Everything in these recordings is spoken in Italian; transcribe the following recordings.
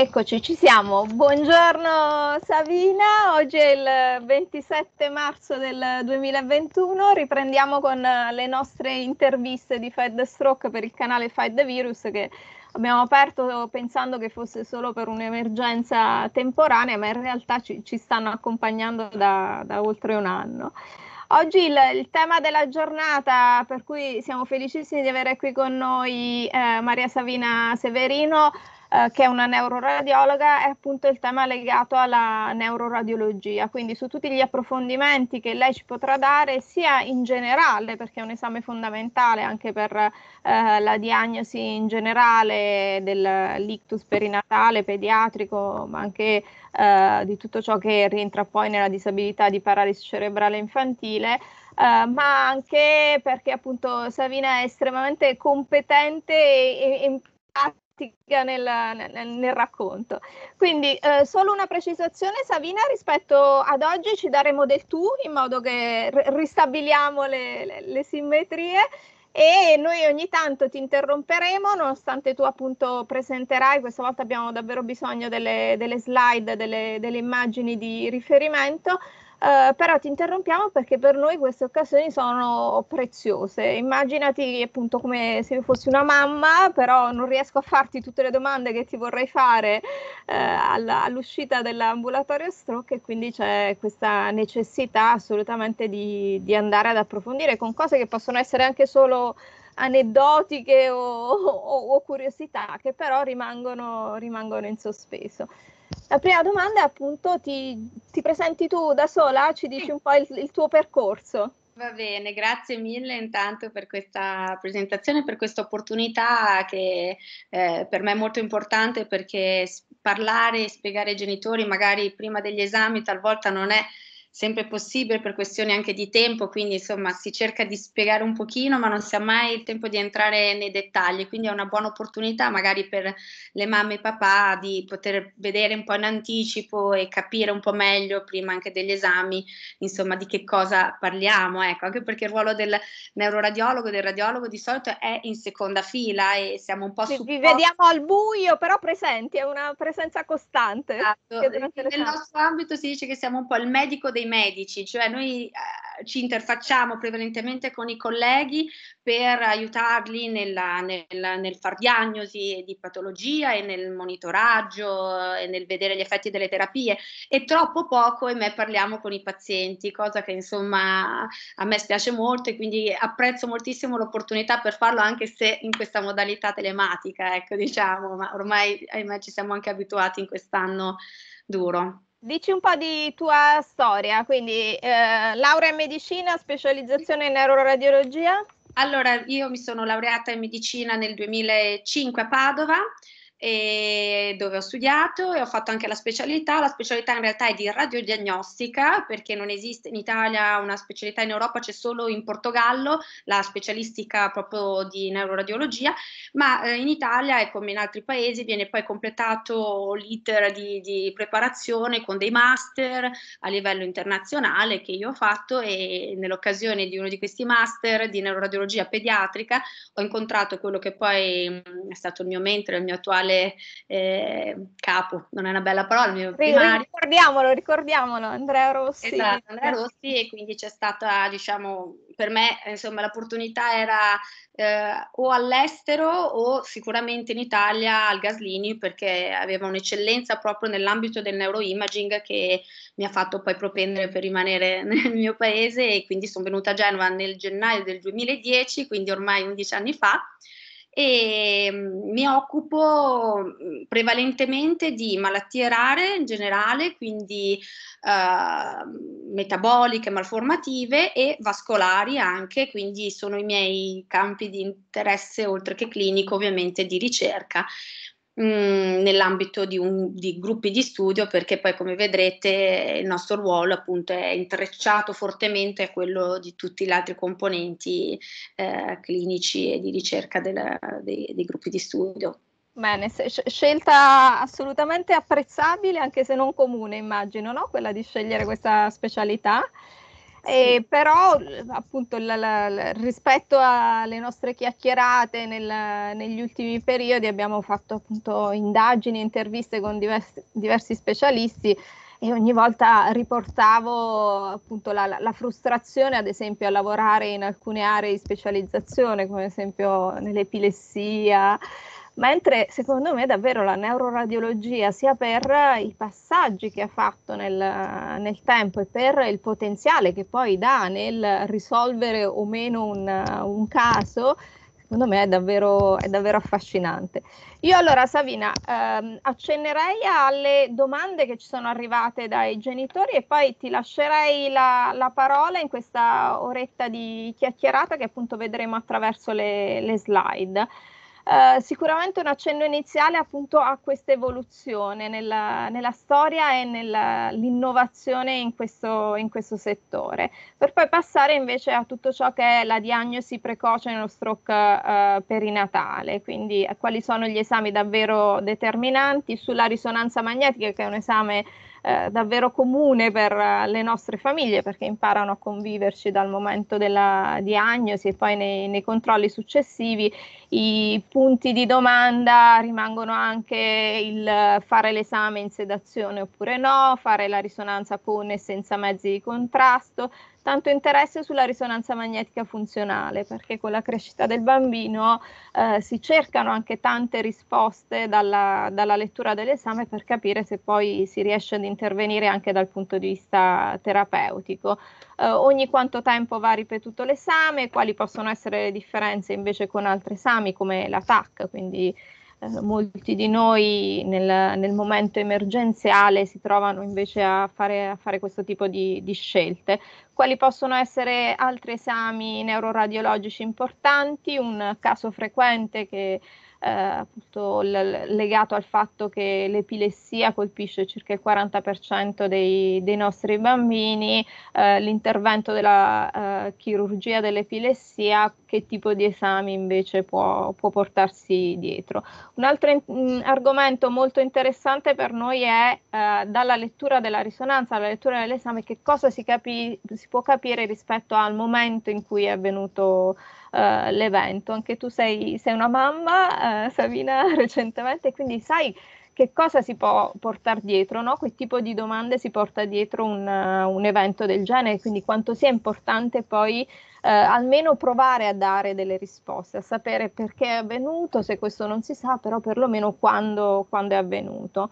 Eccoci, ci siamo. Buongiorno Savina, oggi è il 27 marzo del 2021, riprendiamo con eh, le nostre interviste di Fight Stroke per il canale Fight Virus che abbiamo aperto pensando che fosse solo per un'emergenza temporanea, ma in realtà ci, ci stanno accompagnando da, da oltre un anno. Oggi il, il, tema della giornata, per cui siamo felicissimi di avere qui con noi eh, Maria Savina Severino, eh, che è una neuroradiologa, è appunto il tema legato alla neuroradiologia, quindi su tutti gli approfondimenti che lei ci potrà dare sia in generale, perché è un esame fondamentale anche per eh, la diagnosi in generale dell'ictus perinatale, pediatrico, ma anche eh, di tutto ciò che rientra poi nella disabilità di paralisi cerebrale infantile. Uh, ma anche perché appunto Savina è estremamente competente e, e, e dialettica nella, nel, nel, racconto. Quindi eh, solo una precisazione, Savina, rispetto ad oggi ci daremo del tu in modo che ristabiliamo le, le, le simmetrie e noi ogni tanto ti interromperemo nonostante tu appunto presenterai, questa volta abbiamo davvero bisogno delle, delle slide, delle, delle, immagini di riferimento eh, però ti interrompiamo perché per noi queste occasioni sono preziose. Immaginati appunto come se io fossi una mamma, però non riesco a farti tutte le domande che ti vorrei fare uh, alla, all'uscita dell'ambulatorio stroke e quindi c'è questa necessità assolutamente di, di andare ad approfondire con cose che possono essere anche solo aneddotiche o, o, o curiosità che però rimangono, rimangono in sospeso. La prima domanda è appunto, ti, ti presenti tu da sola, ci dici un po' il, il tuo percorso. Va bene, grazie mille intanto per questa presentazione, per questa opportunità che eh, per me è molto importante perché parlare e spiegare ai genitori magari prima degli esami talvolta non è sempre possibile per questioni anche di tempo, quindi insomma si cerca di spiegare un pochino, ma non si ha mai il tempo di entrare nei dettagli, quindi è una buona opportunità magari per le mamme e papà di poter vedere un po' in anticipo e capire un po' meglio prima anche degli esami, insomma di che cosa parliamo, ecco, anche perché il ruolo del neuroradiologo e del radiologo di solito è in seconda fila e siamo un po' su Vi vediamo al buio, però presenti, è una presenza costante. Esatto. Nel nostro ambito si dice che siamo un po' il medico dei dei medici, cioè noi eh, ci interfacciamo prevalentemente con i colleghi per aiutarli nella, nella, nel far diagnosi di patologia e nel monitoraggio eh, e nel vedere gli effetti delle terapie e troppo poco e me parliamo con i pazienti, cosa che insomma a me spiace molto e quindi apprezzo moltissimo l'opportunità per farlo anche se in questa modalità telematica, ecco diciamo, ma ormai ahimè, ci siamo anche abituati in quest'anno duro. Dici un po' di tua storia, quindi eh, laurea in medicina, specializzazione in neuroradiologia? Allora, io mi sono laureata in medicina nel 2005 a Padova, dove ho studiato e ho fatto anche la specialità. La specialità in realtà è di radiodiagnostica perché non esiste in Italia una specialità, in Europa c'è solo in Portogallo la specialistica proprio di neuroradiologia, ma eh, in Italia e come in altri paesi viene poi completato l'iter di, di, preparazione con dei master a livello internazionale che io ho fatto e nell'occasione di uno di questi master di neuroradiologia pediatrica ho incontrato quello che poi mm, è stato il mio mentore, il mio attuale principale eh, capo, non è una bella parola, il sì, ricordiamolo, ricordiamolo, Andrea Rossi. Esatto, Andrea Rossi e quindi c'è stata, diciamo, per me insomma l'opportunità era eh, o all'estero o sicuramente in Italia al Gaslini perché aveva un'eccellenza proprio nell'ambito del neuroimaging che mi ha fatto poi propendere per rimanere nel mio paese e quindi sono venuta a Genova nel gennaio del 2010, quindi ormai 11 anni fa e mm, mi occupo mm, prevalentemente di malattie rare in generale, quindi uh, metaboliche, malformative e vascolari anche, quindi sono i miei campi di interesse oltre che clinico ovviamente di ricerca. Mm, nell'ambito di, un, di, gruppi di studio perché poi come vedrete il nostro ruolo appunto è intrecciato fortemente a quello di tutti gli altri componenti eh, clinici e di ricerca della, dei, dei gruppi di studio. Bene, scelta assolutamente apprezzabile, anche se non comune, immagino, no? Quella di scegliere questa specialità. Eh, però appunto la, la, la, rispetto alle nostre chiacchierate nel, negli ultimi periodi abbiamo fatto appunto indagini, interviste con diversi, diversi specialisti e ogni volta riportavo appunto la, la, frustrazione, ad esempio, a lavorare in alcune aree di specializzazione, come ad esempio nell'epilessia, mentre secondo me davvero la neuroradiologia, sia per i passaggi che ha fatto nel, nel tempo e per il potenziale che poi dà nel risolvere o meno un, un caso, secondo me è davvero, è davvero, affascinante. Io allora Savina ehm, accennerei alle domande che ci sono arrivate dai genitori e poi ti lascerei la, la parola in questa oretta di chiacchierata che appunto vedremo attraverso le, le slide. Eh, sicuramente un accenno iniziale appunto a questa evoluzione nella, nella, storia e nell'innovazione in questo, in questo settore, per poi passare invece a tutto ciò che è la diagnosi precoce nello stroke uh, perinatale, quindi eh, quali sono gli esami davvero determinanti sulla risonanza magnetica che è un esame eh, davvero comune per eh, le nostre famiglie perché imparano a conviverci dal momento della diagnosi e poi nei, nei controlli successivi i punti di domanda rimangono anche il fare l'esame in sedazione oppure no, fare la risonanza con e senza mezzi di contrasto, tanto interesse sulla risonanza magnetica funzionale, perché con la crescita del bambino eh, si cercano anche tante risposte dalla, dalla, lettura dell'esame per capire se poi si riesce ad intervenire anche dal punto di vista terapeutico. Eh, ogni quanto tempo va ripetuto l'esame, quali possono essere le differenze invece con altri esami come la TAC, quindi eh, molti di noi nel, nel, momento emergenziale si trovano invece a fare, a fare questo tipo di, di, scelte. Quali possono essere altri esami neuroradiologici importanti? Un caso frequente che eh, appunto l- legato al fatto che l'epilessia colpisce circa il 40% dei, dei nostri bambini, eh, l'intervento della eh, chirurgia dell'epilessia, che tipo di esami invece può, può portarsi dietro. Un altro in- mm, argomento molto interessante per noi è eh, dalla lettura della risonanza alla lettura dell'esame che cosa si, capi- si può capire rispetto al momento in cui è avvenuto eh, l'evento. Anche tu sei, sei una mamma, uh, Sabina, recentemente, quindi sai che cosa si può portare dietro, no? che tipo di domande si porta dietro un, uh, un evento del genere, quindi quanto sia importante poi eh, almeno provare a dare delle risposte, a sapere perché è avvenuto, se questo non si sa, però perlomeno quando, quando è avvenuto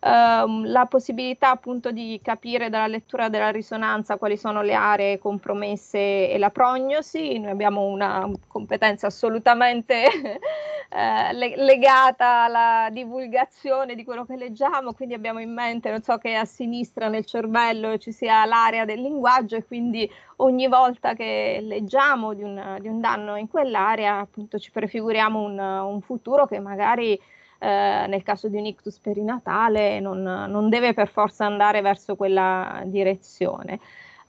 ehm, la possibilità appunto di capire dalla lettura della risonanza quali sono le aree compromesse e la prognosi. Noi abbiamo una competenza assolutamente eh, le- legata alla divulgazione di quello che leggiamo, quindi abbiamo in mente, non so, che a sinistra nel cervello ci sia l'area del linguaggio e quindi ogni volta che leggiamo di un, di un danno in quell'area appunto ci prefiguriamo un, un futuro che magari eh, nel caso di un ictus perinatale non, non deve per forza andare verso quella direzione.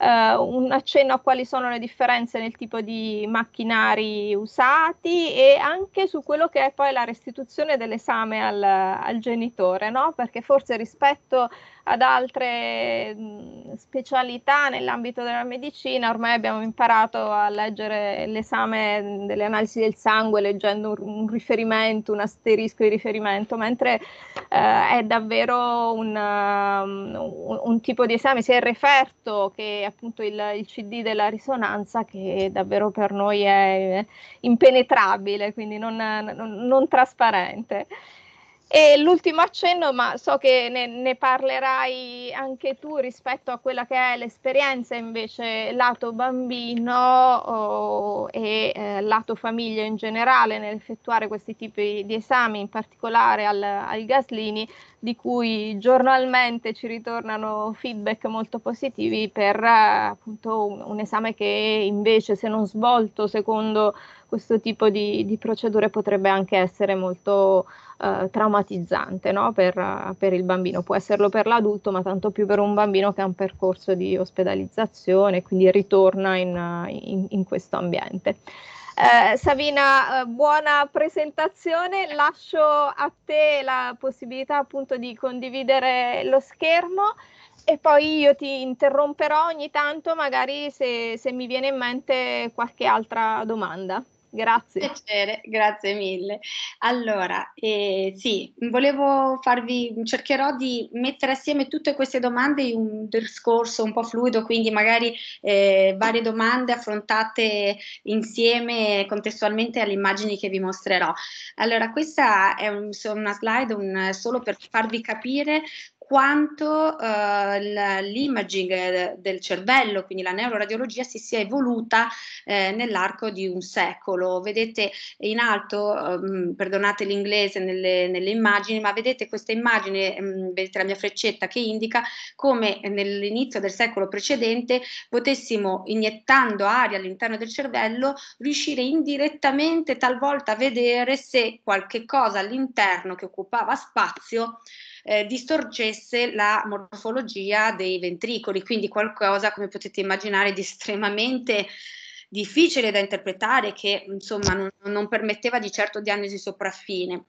Uh, un accenno a quali sono le differenze nel tipo di macchinari usati e anche su quello che è poi la restituzione dell'esame al, al genitore, no? perché forse rispetto ad altre mm, specialità nell'ambito della medicina, ormai abbiamo imparato a leggere l'esame mm, delle analisi del sangue leggendo un, riferimento, un asterisco di riferimento, mentre eh, è davvero un, um, un, tipo di esame sia il referto che appunto il, il CD della risonanza che davvero per noi è impenetrabile, quindi non, non, non trasparente. E l'ultimo accenno, ma so che ne, ne, parlerai anche tu rispetto a quella che è l'esperienza invece lato bambino oh, e eh, lato famiglia in generale nell'effettuare questi tipi di esami, in particolare al, al Gaslini, di cui giornalmente ci ritornano feedback molto positivi per eh, appunto un, un, esame che invece se non svolto secondo questo tipo di, di procedure potrebbe anche essere molto eh, traumatizzante no? per, per, il bambino, può esserlo per l'adulto, ma tanto più per un bambino che ha un percorso di ospedalizzazione, quindi ritorna in, in, in questo ambiente. Eh, Savina, eh, buona presentazione, lascio a te la possibilità appunto di condividere lo schermo e poi io ti interromperò ogni tanto magari se, se mi viene in mente qualche altra domanda. Grazie. Piacere, grazie mille. Allora, eh, sì, volevo farvi, cercherò di mettere assieme tutte queste domande in un discorso un po' fluido, quindi magari eh, varie domande affrontate insieme contestualmente alle immagini che vi mostrerò. Allora, questa è un, una slide un, solo per farvi capire quanto eh, l'imaging eh, del cervello, quindi la neuroradiologia, si sia evoluta eh, nell'arco di un secolo. Vedete in alto, eh, perdonate l'inglese nelle, nelle, immagini, ma vedete questa immagine, mh, ehm, vedete la mia freccetta che indica come nell'inizio del secolo precedente potessimo, iniettando aria all'interno del cervello, riuscire indirettamente talvolta a vedere se qualche cosa all'interno che occupava spazio eh, distorcesse la morfologia dei ventricoli, quindi qualcosa, come potete immaginare, di estremamente difficile da interpretare che insomma non, non, permetteva di certo diagnosi sopraffine.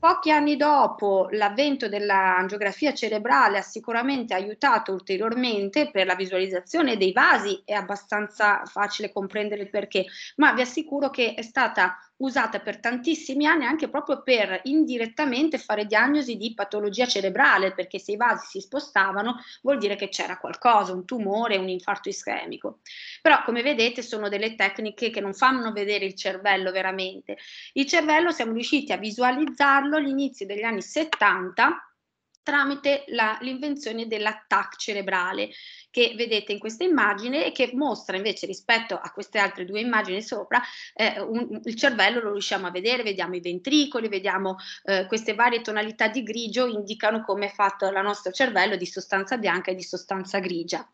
Pochi anni dopo l'avvento dell'angiografia cerebrale ha sicuramente aiutato ulteriormente per la visualizzazione dei vasi, è abbastanza facile comprendere il perché, ma vi assicuro che è stata usata per tantissimi anni anche proprio per indirettamente fare diagnosi di patologia cerebrale, perché se i vasi si spostavano vuol dire che c'era qualcosa, un tumore, un infarto ischemico. Però come vedete sono delle tecniche che non fanno vedere il cervello veramente. Il cervello siamo riusciti a visualizzarlo all'inizio degli anni 70 tramite la, l'invenzione dell'attack cerebrale che vedete in questa immagine e che mostra invece rispetto a queste altre due immagini sopra eh, un, il cervello lo riusciamo a vedere, vediamo i ventricoli, vediamo eh, queste varie tonalità di grigio indicano come è fatto il nostro cervello di sostanza bianca e di sostanza grigia.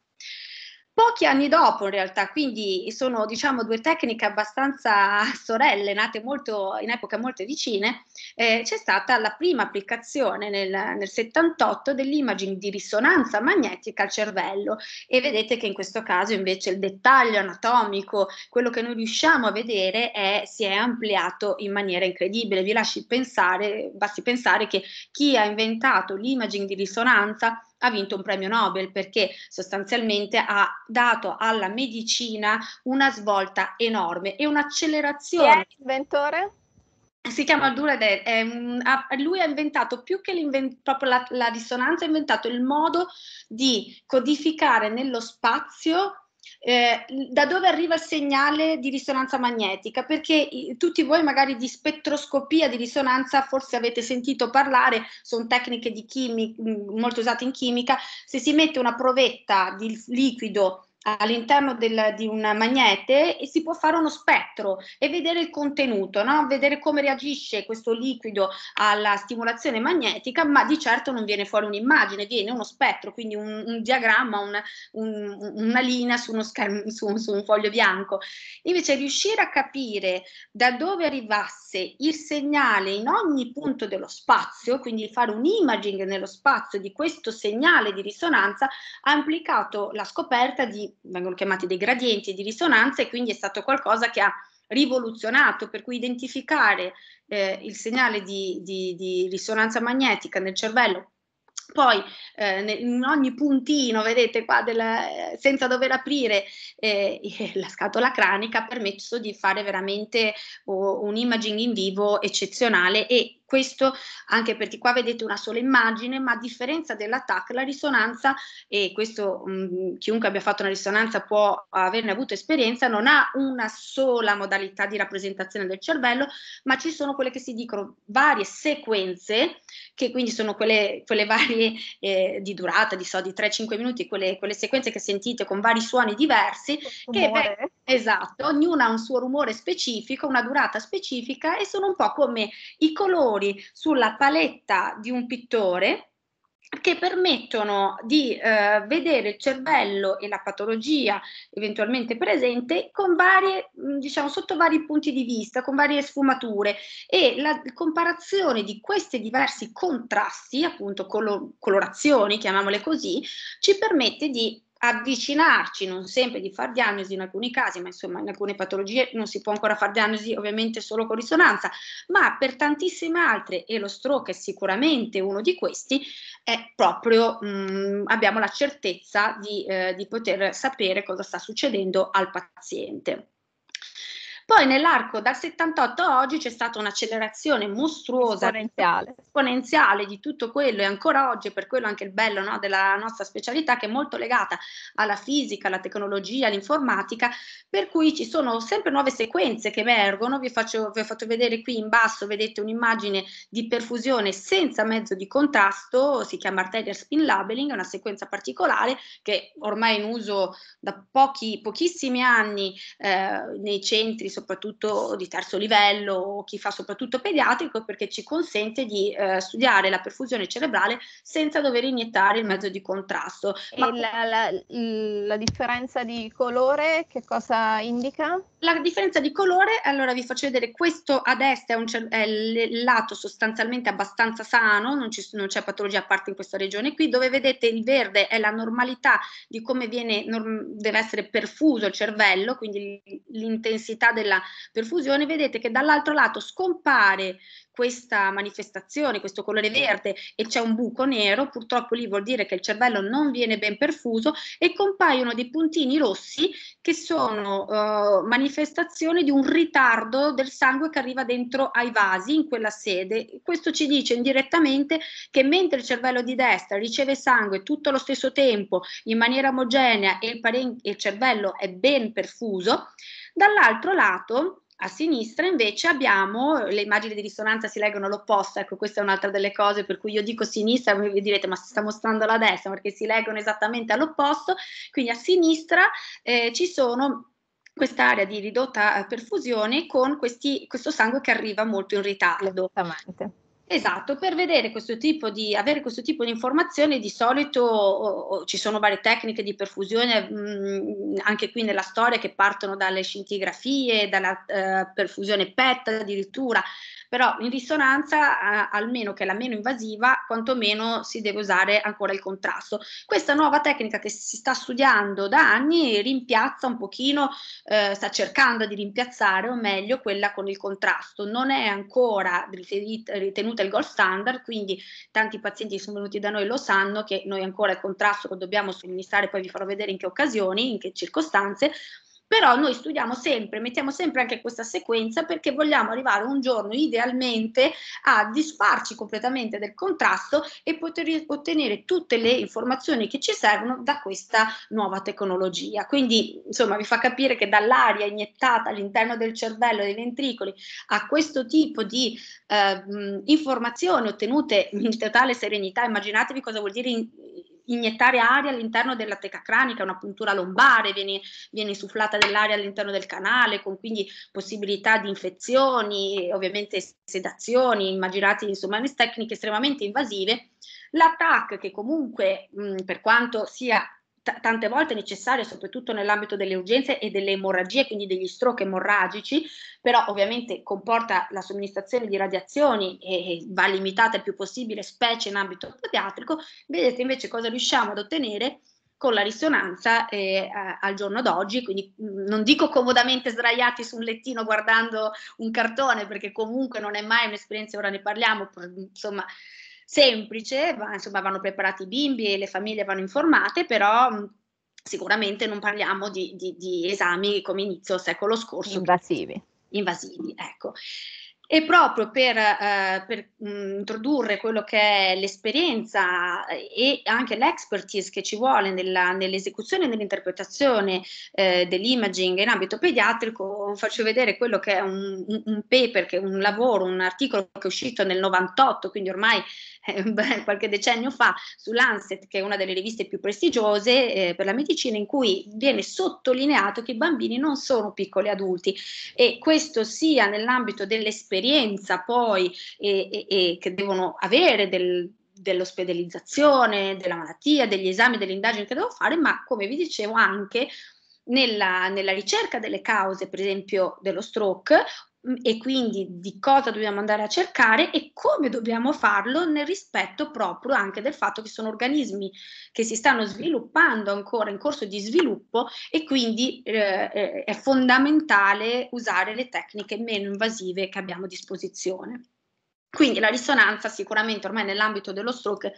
Pochi anni dopo, in realtà, quindi sono diciamo due tecniche abbastanza sorelle, nate molto, in epoche molto vicine, eh, c'è stata la prima applicazione nel, nel 78 dell'imaging di risonanza magnetica al cervello e vedete che in questo caso invece il dettaglio anatomico, quello che noi riusciamo a vedere è, si è ampliato in maniera incredibile. Vi lasci pensare, basti pensare che chi ha inventato l'imaging di risonanza ha vinto un premio Nobel perché sostanzialmente ha dato alla medicina una svolta enorme e un'accelerazione. Chi è l'inventore? si chiama Duradel, lui ha inventato più che proprio la, la, dissonanza, ha inventato il modo di codificare nello spazio eh, da dove arriva il segnale di risonanza magnetica? Perché tutti voi magari di spettroscopia di risonanza forse avete sentito parlare, sono tecniche chimi, mm, molto usate in chimica, se si mette una provetta di liquido all'interno del, di un magnete e si può fare uno spettro e vedere il contenuto, no? vedere come reagisce questo liquido alla stimolazione magnetica, ma di certo non viene fuori un'immagine, viene uno spettro, quindi un, un diagramma, una, un, una linea su, uno schermo, su, su un foglio bianco. Invece riuscire a capire da dove arrivasse il segnale in ogni punto dello spazio, quindi fare un imaging nello spazio di questo segnale di risonanza, ha implicato la scoperta di vengono chiamati dei gradienti di risonanza e quindi è stato qualcosa che ha rivoluzionato, per cui identificare eh, il segnale di, di, di risonanza magnetica nel cervello poi eh, in ogni puntino, vedete qua, della, eh, senza dover aprire eh, la scatola cranica, ha permesso di fare veramente oh, imaging in vivo eccezionale e questo anche perché qua vedete una sola immagine, ma a differenza dell'attacco, la risonanza, e questo mh, mm, chiunque abbia fatto una risonanza può averne avuto esperienza, non ha una sola modalità di rappresentazione del cervello, ma ci sono quelle che si dicono varie sequenze, che quindi sono quelle, quelle varie eh, di durata, di, so, di 3-5 minuti, quelle, quelle, sequenze che sentite con vari suoni diversi, che, beh, Esatto, ognuna ha un suo rumore specifico, una durata specifica e sono un po' come i colori sulla paletta di un pittore che permettono di eh, vedere il cervello e la patologia eventualmente presente con varie, diciamo, sotto vari punti di vista, con varie sfumature e la comparazione di questi diversi contrasti, appunto colo- colorazioni, chiamiamole così, ci permette di avvicinarci, non sempre di far diagnosi in alcuni casi, ma insomma in alcune patologie non si può ancora fare diagnosi ovviamente solo con risonanza, ma per tantissime altre, e lo stroke è sicuramente uno di questi, è proprio mh, mm, abbiamo la certezza di, eh, di poter sapere cosa sta succedendo al paziente. Poi nell'arco dal 78 a oggi c'è stata un'accelerazione mostruosa, esponenziale. esponenziale di tutto quello e ancora oggi, per quello anche il bello no, della nostra specialità che è molto legata alla fisica, alla tecnologia, all'informatica, per cui ci sono sempre nuove sequenze che emergono. Vi, faccio, vi ho fatto vedere qui in basso, vedete un'immagine di perfusione senza mezzo di contrasto, si chiama arterial spin labeling, è una sequenza particolare che ormai è in uso da pochi, pochissimi anni eh, nei centri soprattutto di terzo livello o chi fa soprattutto pediatrico perché ci consente di eh, studiare la perfusione cerebrale senza dover iniettare il mezzo di contrasto. Ma... La, la, la differenza di colore che cosa indica? La differenza di colore, allora vi faccio vedere, questo a destra è, un è il lato sostanzialmente abbastanza sano, non, ci, non, c'è patologia a parte in questa regione qui, dove vedete il verde è la normalità di come viene, norm- deve essere perfuso il cervello, quindi l'intensità del della perfusione, vedete che dall'altro lato scompare questa manifestazione, questo colore verde e c'è un buco nero, purtroppo lì vuol dire che il cervello non viene ben perfuso e compaiono dei puntini rossi che sono eh, manifestazioni di un ritardo del sangue che arriva dentro ai vasi in quella sede. Questo ci dice indirettamente che mentre il cervello di destra riceve sangue tutto allo stesso tempo in maniera omogenea e il, paren- e il cervello è ben perfuso, Dall'altro lato, a sinistra invece abbiamo le immagini di risonanza si leggono all'opposto, ecco questa è un'altra delle cose per cui io dico sinistra, voi direte ma si sta mostrando la destra perché si leggono esattamente all'opposto, quindi a sinistra eh, ci sono quest'area di ridotta eh, perfusione con questi, questo sangue che arriva molto in ritardo. Esattamente. Esatto, per vedere questo tipo di, avere questo tipo di informazioni di solito o, o, ci sono varie tecniche di perfusione, mh, mm, anche qui nella storia, che partono dalle scintigrafie, dalla eh, perfusione PET addirittura, però in risonanza a, almeno che è la meno invasiva, quantomeno si deve usare ancora il contrasto. Questa nuova tecnica che si sta studiando da anni rimpiazza un pochino, eh, sta cercando di rimpiazzare o meglio quella con il contrasto, non è ancora ritenuta il gold standard, quindi tanti pazienti che sono venuti da noi lo sanno che noi ancora il contrasto lo dobbiamo somministrare, poi vi farò vedere in che occasioni, in che circostanze, però noi studiamo sempre, mettiamo sempre anche questa sequenza perché vogliamo arrivare un giorno idealmente a disfarci completamente del contrasto e poter ottenere tutte le informazioni che ci servono da questa nuova tecnologia. Quindi, insomma, vi fa capire che dall'aria iniettata all'interno del cervello e dei ventricoli a questo tipo di eh, informazioni ottenute in totale serenità, immaginatevi cosa vuol dire in, iniettare aria all'interno della teca cranica, una puntura lombare, viene, viene insufflata dell'aria all'interno del canale, con quindi possibilità di infezioni, ovviamente sedazioni, immaginate insomma tecniche estremamente invasive. La che comunque mh, per quanto sia t- tante volte necessaria, soprattutto nell'ambito delle urgenze e delle emorragie, quindi degli stroke emorragici, però ovviamente comporta la somministrazione di radiazioni e, e va limitata il più possibile, specie in ambito pediatrico. Vedete invece cosa riusciamo ad ottenere con la risonanza eh, al giorno d'oggi, quindi mm, non dico comodamente sdraiati su un lettino guardando un cartone, perché comunque non è mai un'esperienza, ora ne parliamo, insomma semplice, va, insomma vanno preparati i bimbi e le famiglie vanno informate, però mh, sicuramente non parliamo di, di, di esami come inizio secolo scorso. Invasivi. Invasivi, ecco. E proprio per, eh, per mm, introdurre quello che è l'esperienza eh, e anche l'expertise che ci vuole nella, nell'esecuzione e nell'interpretazione eh, dell'imaging in ambito pediatrico, faccio vedere quello che è un, un paper, che è un lavoro, un articolo che è uscito nel 98, quindi ormai eh, qualche decennio fa, su Lancet, che è una delle riviste più prestigiose eh, per la medicina, in cui viene sottolineato che i bambini non sono piccoli adulti e questo sia nell'ambito dell'esperienza l'esperienza poi e, e, e che devono avere del, dell'ospedalizzazione, della malattia, degli esami, delle indagini che devo fare, ma come vi dicevo anche nella, nella, ricerca delle cause, per esempio dello stroke, Mm, e quindi di cosa dobbiamo andare a cercare e come dobbiamo farlo nel rispetto proprio anche del fatto che sono organismi che si stanno sviluppando ancora in corso di sviluppo e quindi eh, è fondamentale usare le tecniche meno invasive che abbiamo a disposizione. Quindi la risonanza sicuramente ormai nell'ambito dello stroke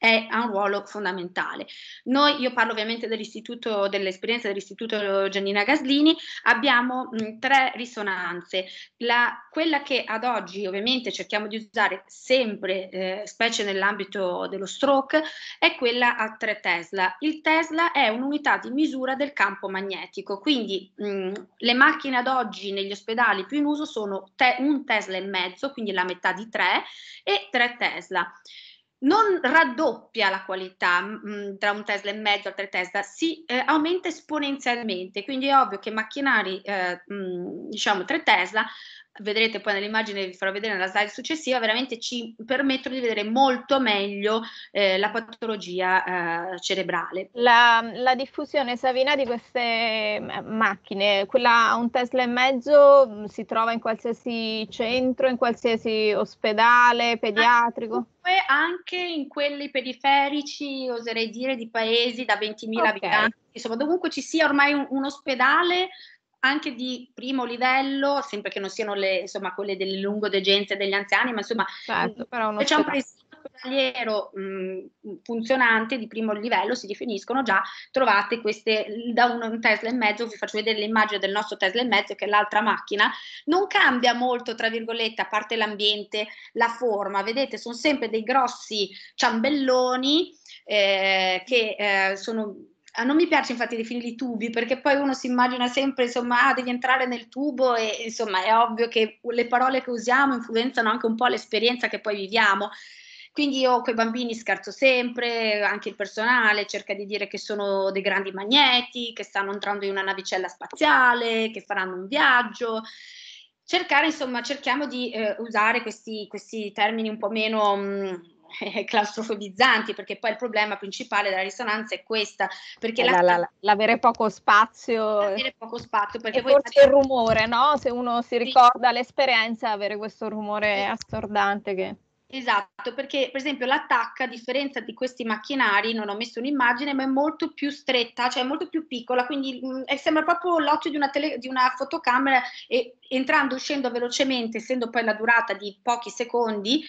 è, ha un ruolo fondamentale. Noi, io parlo ovviamente dell'istituto, dell'esperienza dell'istituto Giannina Gaslini, abbiamo mh, tre risonanze. La, quella che ad oggi ovviamente cerchiamo di usare sempre, eh, specie nell'ambito dello stroke, è quella a 3 Tesla. Il Tesla è un'unità di misura del campo magnetico, quindi mh, le macchine ad oggi negli ospedali più in uso sono te- un Tesla e mezzo, quindi la metà di 3, e 3 Tesla non raddoppia la qualità mh, tra un Tesla e mezzo e tre Tesla, si eh, aumenta esponenzialmente, quindi è ovvio che macchinari, eh, mh, diciamo tre Tesla, vedrete poi nell'immagine, vi farò vedere nella slide successiva, veramente ci permettono di vedere molto meglio eh, la patologia eh, cerebrale. La, la, diffusione Savina di queste mm, macchine, quella a un Tesla e mezzo, mm, si trova in qualsiasi centro, in qualsiasi ospedale pediatrico? Anche in quelli periferici, oserei dire, di paesi da 20.000 okay. abitanti, insomma dovunque ci sia ormai un, un ospedale anche di primo livello, sempre che non siano le, insomma, quelle delle lungodegenze degli anziani, ma insomma certo, c'è un presidio diciamo ospedaliero mm, funzionante di primo livello, si definiscono già, trovate queste, da un, un Tesla e mezzo, vi faccio vedere l'immagine del nostro Tesla e mezzo che è l'altra macchina, non cambia molto tra virgolette, a parte l'ambiente, la forma, vedete sono sempre dei grossi ciambelloni eh, che eh, sono Ah, non mi piace infatti definirli tubi perché poi uno si immagina sempre, insomma, ah, devi entrare nel tubo e insomma è ovvio che le parole che usiamo influenzano anche un po' l'esperienza che poi viviamo. Quindi io con i bambini scherzo sempre, anche il personale cerca di dire che sono dei grandi magneti, che stanno entrando in una navicella spaziale, che faranno un viaggio. Cercare, insomma, cerchiamo di eh, usare questi, questi, termini un po' meno... Mh, mm, eh, claustrofobizzanti, perché poi il problema principale della risonanza è questa, perché la, la, la, l'avere poco spazio, avere poco spazio perché voi forse fate... il rumore, no? Se uno si ricorda sì. l'esperienza, avere questo rumore assordante che... Esatto, perché per esempio l'attacca, a differenza di questi macchinari, non ho messo un'immagine, ma è molto più stretta, cioè molto più piccola, quindi mh, mm, sembra proprio l'occhio di una, tele, di una fotocamera e entrando e uscendo velocemente, essendo poi la durata di pochi secondi,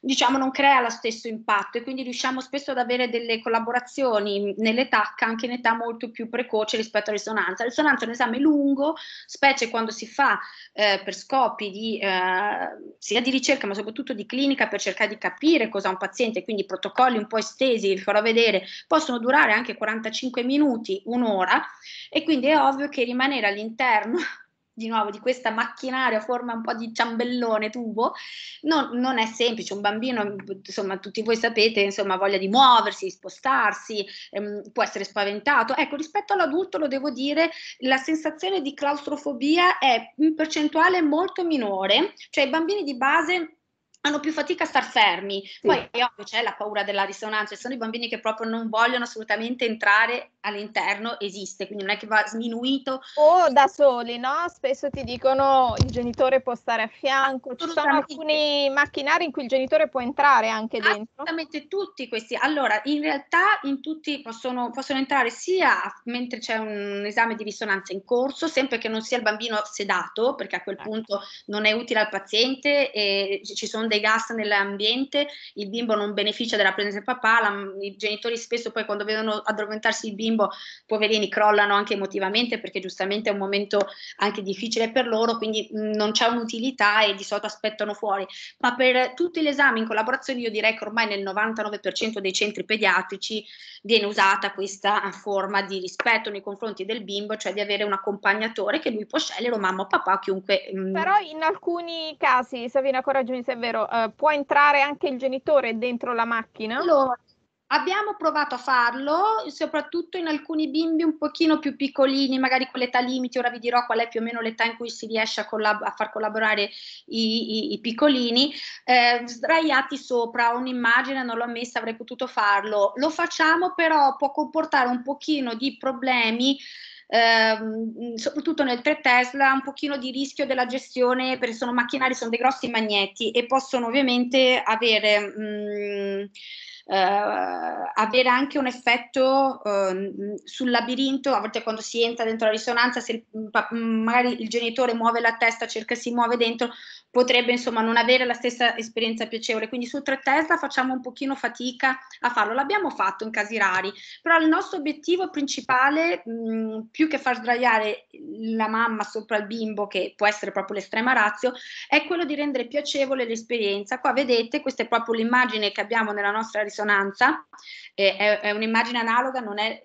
diciamo non crea lo stesso impatto e quindi riusciamo spesso ad avere delle collaborazioni nelle TAC anche in età molto più precoce rispetto alla risonanza. La risonanza è un esame lungo, specie quando si fa eh, per scopi di, eh, sia di ricerca ma soprattutto di clinica per cercare di capire cosa ha un paziente, quindi protocolli un po' estesi, vi farò vedere, possono durare anche 45 minuti, un'ora e quindi è ovvio che rimanere all'interno di nuovo di questa macchinaria forma un po' di ciambellone tubo, non, non, è semplice, un bambino, insomma tutti voi sapete, insomma voglia di muoversi, di spostarsi, ehm, può essere spaventato, ecco rispetto all'adulto lo devo dire, la sensazione di claustrofobia è in percentuale molto minore, cioè i bambini di base hanno più fatica a star fermi. Poi sì. c'è la paura della risonanza, ci sono i bambini che proprio non vogliono assolutamente entrare all'interno esiste, quindi non è che va sminuito. O da soli, no? Spesso ti dicono il genitore può stare a fianco, ci sono alcuni macchinari in cui il genitore può entrare anche dentro. Assolutamente tutti questi. Allora, in realtà in tutti possono, possono entrare sia mentre c'è un esame di risonanza in corso, sempre che non sia il bambino sedato, perché a quel ecco. punto non è utile al paziente e ci sono dei gas nell'ambiente, il bimbo non beneficia della presenza del papà, la, i genitori spesso poi quando vedono addormentarsi il bimbo bimbo, poverini, crollano anche emotivamente perché giustamente è un momento anche difficile per loro, quindi mm, non c'è un'utilità e di solito aspettano fuori. Ma per tutti gli esami in collaborazione io direi che ormai nel 99% dei centri pediatrici viene usata questa forma di rispetto nei confronti del bimbo, cioè di avere un accompagnatore che lui può scegliere o mamma o papà chiunque. Mm. Però in alcuni casi, Savina, coraggio se è vero, eh, può entrare anche il genitore dentro la macchina? Allora, Abbiamo provato a farlo, soprattutto in alcuni bimbi un pochino più piccolini, magari con l'età limite, ora vi dirò qual è più o meno l'età in cui si riesce a, collab- a far collaborare i, i, i piccolini, eh, sdraiati sopra un'immagine, non l'ho messa, avrei potuto farlo. Lo facciamo però può comportare un pochino di problemi. Ehm, soprattutto nel 3 Tesla un pochino di rischio della gestione perché sono macchinari, sono dei grossi magneti e possono ovviamente avere mh, mm, eh, avere anche un effetto ehm, sul labirinto, a volte quando si entra dentro la risonanza, se il, mm, mm, magari il genitore muove la testa, cerca si muove dentro, potrebbe insomma non avere la stessa esperienza piacevole. Quindi su tre Tesla facciamo un pochino fatica a farlo, l'abbiamo fatto in casi rari, però il nostro obiettivo principale, mh, mm, più che far sdraiare la mamma sopra il bimbo, che può essere proprio l'estrema razio, è quello di rendere piacevole l'esperienza. Qua vedete, questa è proprio l'immagine che abbiamo nella nostra risonanza risonanza, eh, è, è, un'immagine analoga, non, è,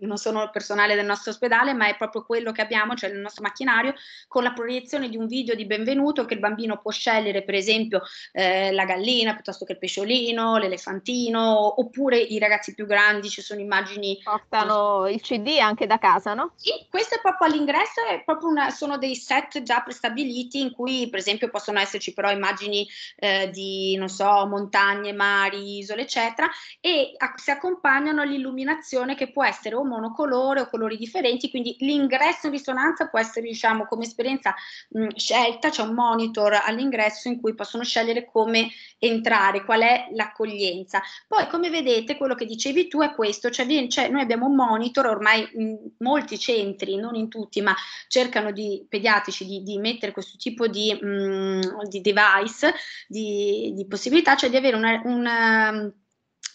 non sono il personale del nostro ospedale, ma è proprio quello che abbiamo, cioè il nostro macchinario, con la proiezione di un video di benvenuto che il bambino può scegliere, per esempio, eh, la gallina piuttosto che il pesciolino, l'elefantino, oppure i ragazzi più grandi, ci sono immagini... Portano il CD anche da casa, no? Sì, questo è proprio all'ingresso, è proprio una, sono dei set già prestabiliti in cui, per esempio, possono esserci però immagini eh, di, non so, montagne, mari, isole, isole, eccetera, e a, si accompagnano all'illuminazione che può essere o monocolore o colori differenti, quindi l'ingresso in risonanza può essere, diciamo, come esperienza mh, scelta, c'è cioè un monitor all'ingresso in cui possono scegliere come entrare, qual è l'accoglienza. Poi, come vedete, quello che dicevi tu è questo, cioè, cioè noi abbiamo un monitor ormai in molti centri, non in tutti, ma cercano di pediatrici di, di mettere questo tipo di, mh, di device, di, di, possibilità, cioè di avere una, una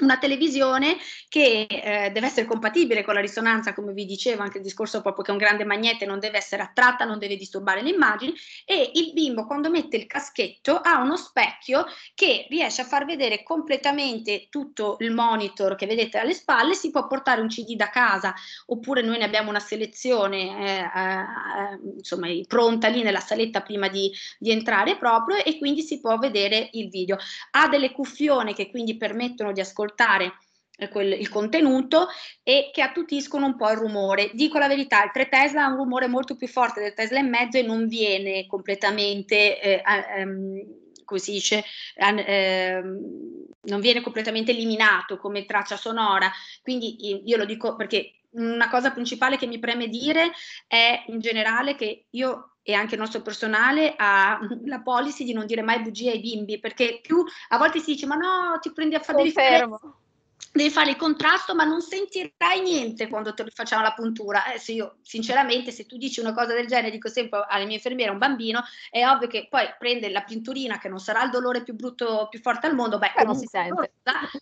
una televisione che eh, deve essere compatibile con la risonanza, come vi dicevo, anche il discorso proprio che è un grande magnete non deve essere attratta, non deve disturbare le immagini e il bimbo quando mette il caschetto ha uno specchio che riesce a far vedere completamente tutto il monitor che vedete alle spalle, si può portare un CD da casa oppure noi ne abbiamo una selezione eh, eh, insomma, pronta lì nella saletta prima di, di entrare proprio e quindi si può vedere il video. Ha delle cuffione che quindi permettono di ascoltare portare eh, Quel, il contenuto e che attutiscono un po' il rumore. Dico la verità, il 3 Tesla ha un rumore molto più forte del Tesla e mezzo e non viene completamente, eh, um, come si dice, um, non viene completamente eliminato come traccia sonora. Quindi io lo dico perché una cosa principale che mi preme dire è in generale che io e anche il nostro personale ha la policy di non dire mai bugie ai bimbi, perché più a volte si dice ma no, ti prendi a fare delle devi fare il contrasto ma non sentirai niente quando ti facciamo la puntura. Adesso eh, io sinceramente se tu dici una cosa del genere, dico sempre alle mie infermiere, un bambino, è ovvio che poi prende la pinturina che non sarà il dolore più brutto, più forte al mondo, beh, eh, non si sente.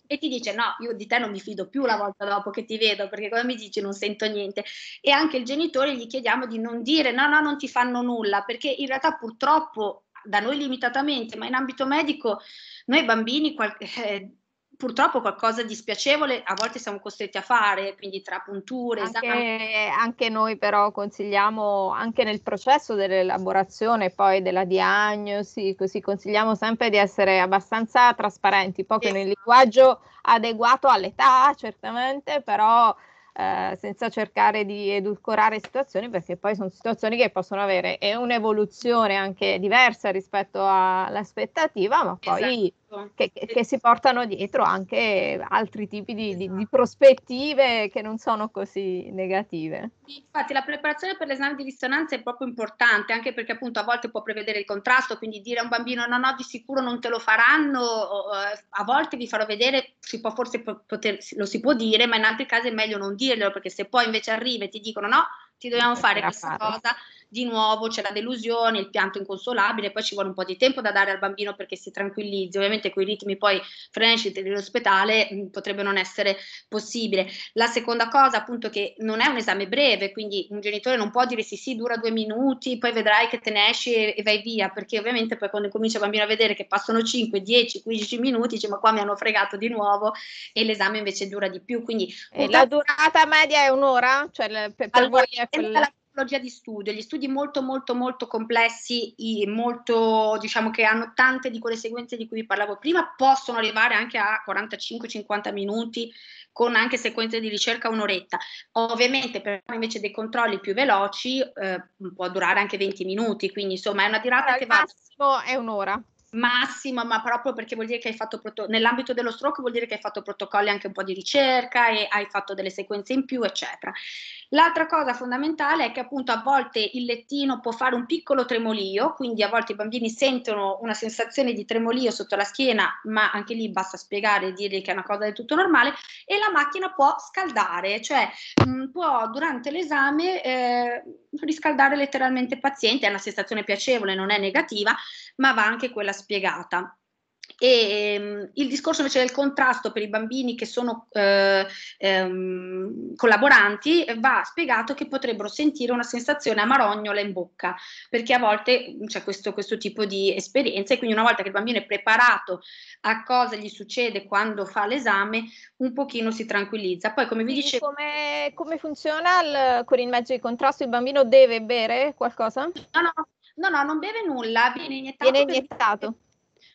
E ti dice no, io di te non mi fido più la volta dopo che ti vedo perché come mi dici non sento niente. E anche il genitore gli chiediamo di non dire no, no, non ti fanno nulla perché in realtà purtroppo da noi limitatamente, ma in ambito medico noi bambini qual- eh, purtroppo qualcosa di spiacevole a volte siamo costretti a fare, quindi tra punture, anche, Anche noi però consigliamo, anche nel processo dell'elaborazione poi della diagnosi, così consigliamo sempre di essere abbastanza trasparenti, poi esatto. nel linguaggio adeguato all'età certamente, però... Eh, senza cercare di edulcorare situazioni perché poi sono situazioni che possono avere un'evoluzione anche diversa rispetto all'aspettativa ma poi esatto Certo. che, che, si portano dietro anche altri tipi di, di, di, esatto. prospettive che non sono così negative. Infatti la preparazione per l'esame di dissonanza è proprio importante, anche perché appunto a volte può prevedere il contrasto, quindi dire a un bambino no, no, di sicuro non te lo faranno, eh, a volte vi farò vedere, si può forse poter, lo si può dire, ma in altri casi è meglio non dirglielo, perché se poi invece arriva e ti dicono no, ti dobbiamo fare questa fare. cosa, di nuovo c'è la delusione, il pianto inconsolabile, poi ci vuole un po' di tempo da dare al bambino perché si tranquillizzi, ovviamente quei ritmi poi frenetici dell'ospedale mh, mm, potrebbe non essere possibile. La seconda cosa appunto che non è un esame breve, quindi un genitore non può dire sì sì dura due minuti, poi vedrai che te ne esci e, vai via, perché ovviamente poi quando comincia il bambino a vedere che passano 5, 10, 15 minuti, dice ma qua mi hanno fregato di nuovo e l'esame invece dura di più. Quindi, eh, la durata media è un'ora? Cioè, per, per allora, voi è quella tipologia di studio, gli studi molto molto molto complessi, molto, diciamo che hanno tante di quelle sequenze di cui vi parlavo prima, possono arrivare anche a 45-50 minuti con anche sequenze di ricerca un'oretta. Ovviamente per invece dei controlli più veloci eh, può durare anche 20 minuti, quindi insomma è una durata che va... È un'ora massimo, ma proprio perché vuol dire che hai fatto proto- nell'ambito dello stroke vuol dire che hai fatto protocolli anche un po' di ricerca e hai fatto delle sequenze in più, eccetera. L'altra cosa fondamentale è che appunto a volte il lettino può fare un piccolo tremolio, quindi a volte i bambini sentono una sensazione di tremolio sotto la schiena, ma anche lì basta spiegare e dirgli che è una cosa del tutto normale e la macchina può scaldare, cioè mh, può durante l'esame eh, riscaldare letteralmente il paziente, è una sensazione piacevole, non è negativa, ma va anche quella spiegata. E ehm, il discorso invece del contrasto per i bambini che sono eh, ehm, collaboranti eh, va spiegato che potrebbero sentire una sensazione amarognola in bocca, perché a volte c'è questo, questo tipo di esperienza e quindi una volta che il bambino è preparato a cosa gli succede quando fa l'esame, un pochino si tranquillizza. Poi come vi dicevo... Come, come funziona il, con il mezzo di contrasto? Il bambino deve bere qualcosa? No, no, No, no, non beve nulla, viene iniettato. Viene iniettato. Per...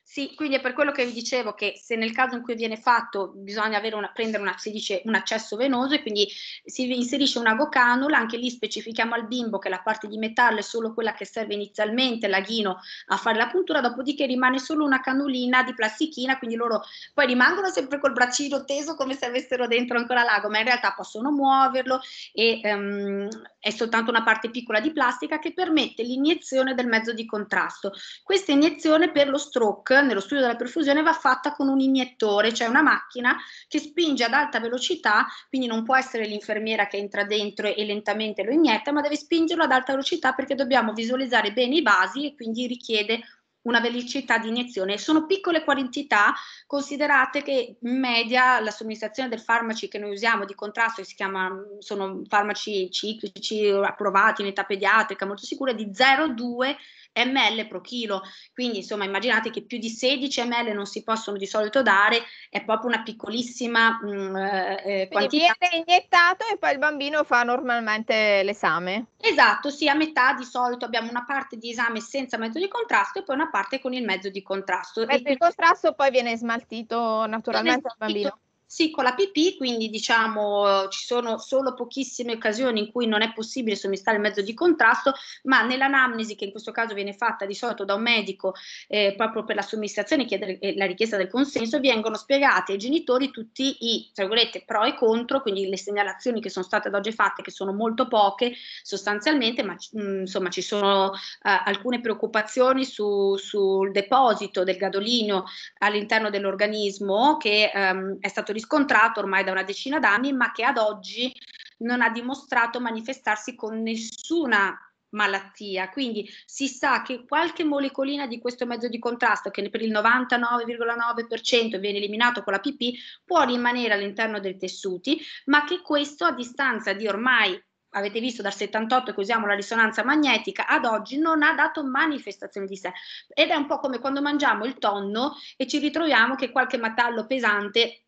Sì, quindi è per quello che vi dicevo che se nel caso in cui viene fatto bisogna una, prendere una, dice, un accesso venoso e quindi si inserisce una gocanula, anche lì specifichiamo al bimbo che la parte di metallo è solo quella che serve inizialmente l'aghino a fare la puntura, dopodiché rimane solo una canulina di plastichina, quindi loro poi rimangono sempre col braccino teso come se avessero dentro ancora l'ago, ma in realtà possono muoverlo e um, è soltanto una parte piccola di plastica che permette l'iniezione del mezzo di contrasto. Questa iniezione per lo stroke eh, nello studio della perfusione va fatta con un iniettore, cioè una macchina che spinge ad alta velocità, quindi non può essere l'infermiera che entra dentro e lentamente lo inietta, ma deve spingerlo ad alta velocità perché dobbiamo visualizzare bene i vasi e quindi richiede una velocità di iniezione. Sono piccole quantità, considerate che in media la somministrazione del farmaci che noi usiamo di contrasto, che si chiama, sono farmaci ciclici approvati in età pediatrica, molto sicura, di 0,2 ml pro chilo, quindi insomma immaginate che più di 16 ml non si possono di solito dare, è proprio una piccolissima mh, mm, eh, eh quantità. Viene iniettato e poi il bambino fa normalmente l'esame. Esatto, sì, a metà di solito abbiamo una parte di esame senza mezzo di contrasto e poi una parte con il mezzo di contrasto. Il mezzo di contrasto poi viene smaltito naturalmente dal bambino. Sì, con la pipì, quindi diciamo ci sono solo pochissime occasioni in cui non è possibile somministrare il mezzo di contrasto, ma nell'anamnesi che in questo caso viene fatta di solito da un medico eh, proprio per la somministrazione e la richiesta del consenso, vengono spiegati ai genitori tutti i tra virgolette, pro e contro, quindi le segnalazioni che sono state ad oggi fatte, che sono molto poche sostanzialmente, ma mh, mm, insomma ci sono eh, alcune preoccupazioni su, sul deposito del gadolino all'interno dell'organismo che ehm, è stato riscontrato ormai da una decina d'anni, ma che ad oggi non ha dimostrato manifestarsi con nessuna malattia. Quindi si sa che qualche molecolina di questo mezzo di contrasto, che per il 99,9% viene eliminato con la PP, può rimanere all'interno dei tessuti, ma che questo a distanza di ormai avete visto dal 78 che usiamo la risonanza magnetica ad oggi non ha dato manifestazioni di sé ed è un po' come quando mangiamo il tonno e ci ritroviamo che qualche metallo pesante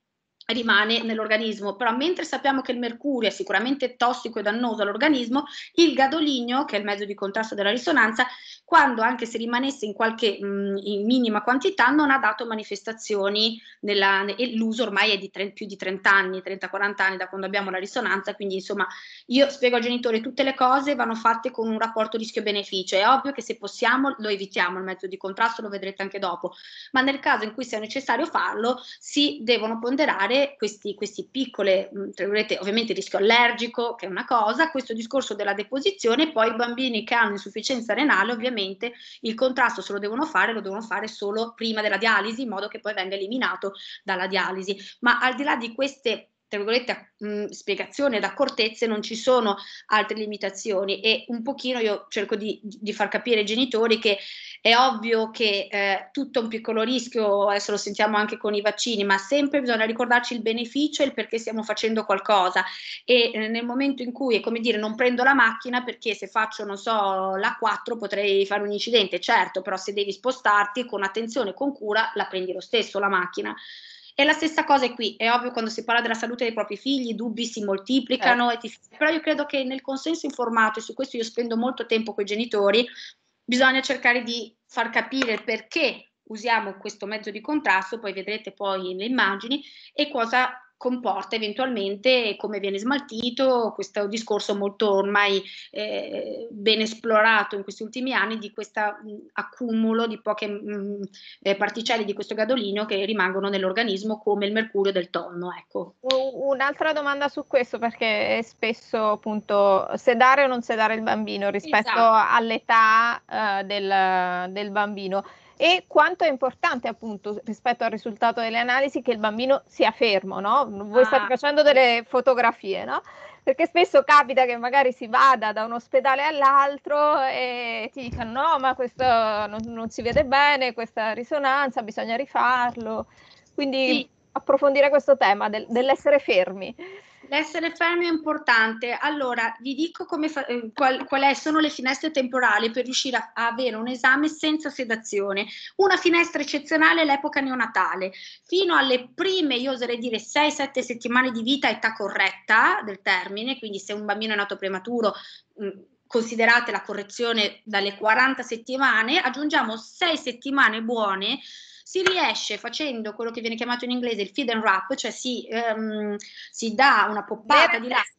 rimane nell'organismo, però mentre sappiamo che il mercurio è sicuramente tossico e dannoso all'organismo, il gadoligno, che è il mezzo di contrasto della risonanza, quando anche se rimanesse in qualche mh, in minima quantità non ha dato manifestazioni nella, e l'uso ormai è di tre, più di 30 anni, 30-40 anni da quando abbiamo la risonanza, quindi insomma io spiego ai genitori tutte le cose vanno fatte con un rapporto rischio-beneficio, è ovvio che se possiamo lo evitiamo il mezzo di contrasto, lo vedrete anche dopo, ma nel caso in cui sia necessario farlo si devono ponderare evitare questi, questi piccole, mm, ovviamente il rischio allergico, che è una cosa, questo discorso della deposizione, poi i bambini che hanno insufficienza renale ovviamente il contrasto se lo devono fare, lo devono fare solo prima della dialisi, in modo che poi venga eliminato dalla dialisi. Ma al di là di queste tra virgolette, mh, mm, spiegazione ed accortezze non ci sono altre limitazioni e un pochino io cerco di, di far capire ai genitori che è ovvio che eh, tutto un piccolo rischio, adesso lo sentiamo anche con i vaccini, ma sempre bisogna ricordarci il beneficio e il perché stiamo facendo qualcosa e eh, nel momento in cui è come dire non prendo la macchina perché se faccio, non so, la 4 potrei fare un incidente, certo, però se devi spostarti con attenzione, con cura, la prendi lo stesso la macchina. E la stessa cosa è qui, è ovvio quando si parla della salute dei propri figli i dubbi si moltiplicano, eh. ti... però io credo che nel consenso informato, e su questo io spendo molto tempo con i genitori, bisogna cercare di far capire perché usiamo questo mezzo di contrasto, poi vedrete poi le immagini, e cosa comporta eventualmente come viene smaltito questo discorso molto ormai eh, ben esplorato in questi ultimi anni di questo mm, accumulo di poche mh, mm, eh, particelle di questo gadolino che rimangono nell'organismo come il mercurio del tonno. Ecco. Un'altra domanda su questo perché spesso appunto sedare o non sedare il bambino rispetto esatto. all'età eh, del, del bambino e quanto è importante appunto rispetto al risultato delle analisi che il bambino sia fermo, no? Voi ah. state facendo delle fotografie, no? Perché spesso capita che magari si vada da un ospedale all'altro e ti dicano no, ma questo non, non si vede bene, questa risonanza, bisogna rifarlo. Quindi sì approfondire questo tema del, dell'essere fermi. L'essere fermi è importante. Allora, vi dico come fa- eh, qual- quali sono le finestre temporali per riuscire a-, a avere un esame senza sedazione. Una finestra eccezionale è l'epoca neonatale. Fino alle prime, io oserei dire, 6-7 settimane di vita, età corretta del termine, quindi se un bambino è nato prematuro... Mh, mm, considerate la correzione dalle 40 settimane, aggiungiamo 6 settimane buone si riesce facendo quello che viene chiamato in inglese il feed and wrap, cioè si, um, si dà una poppata Beh, di latte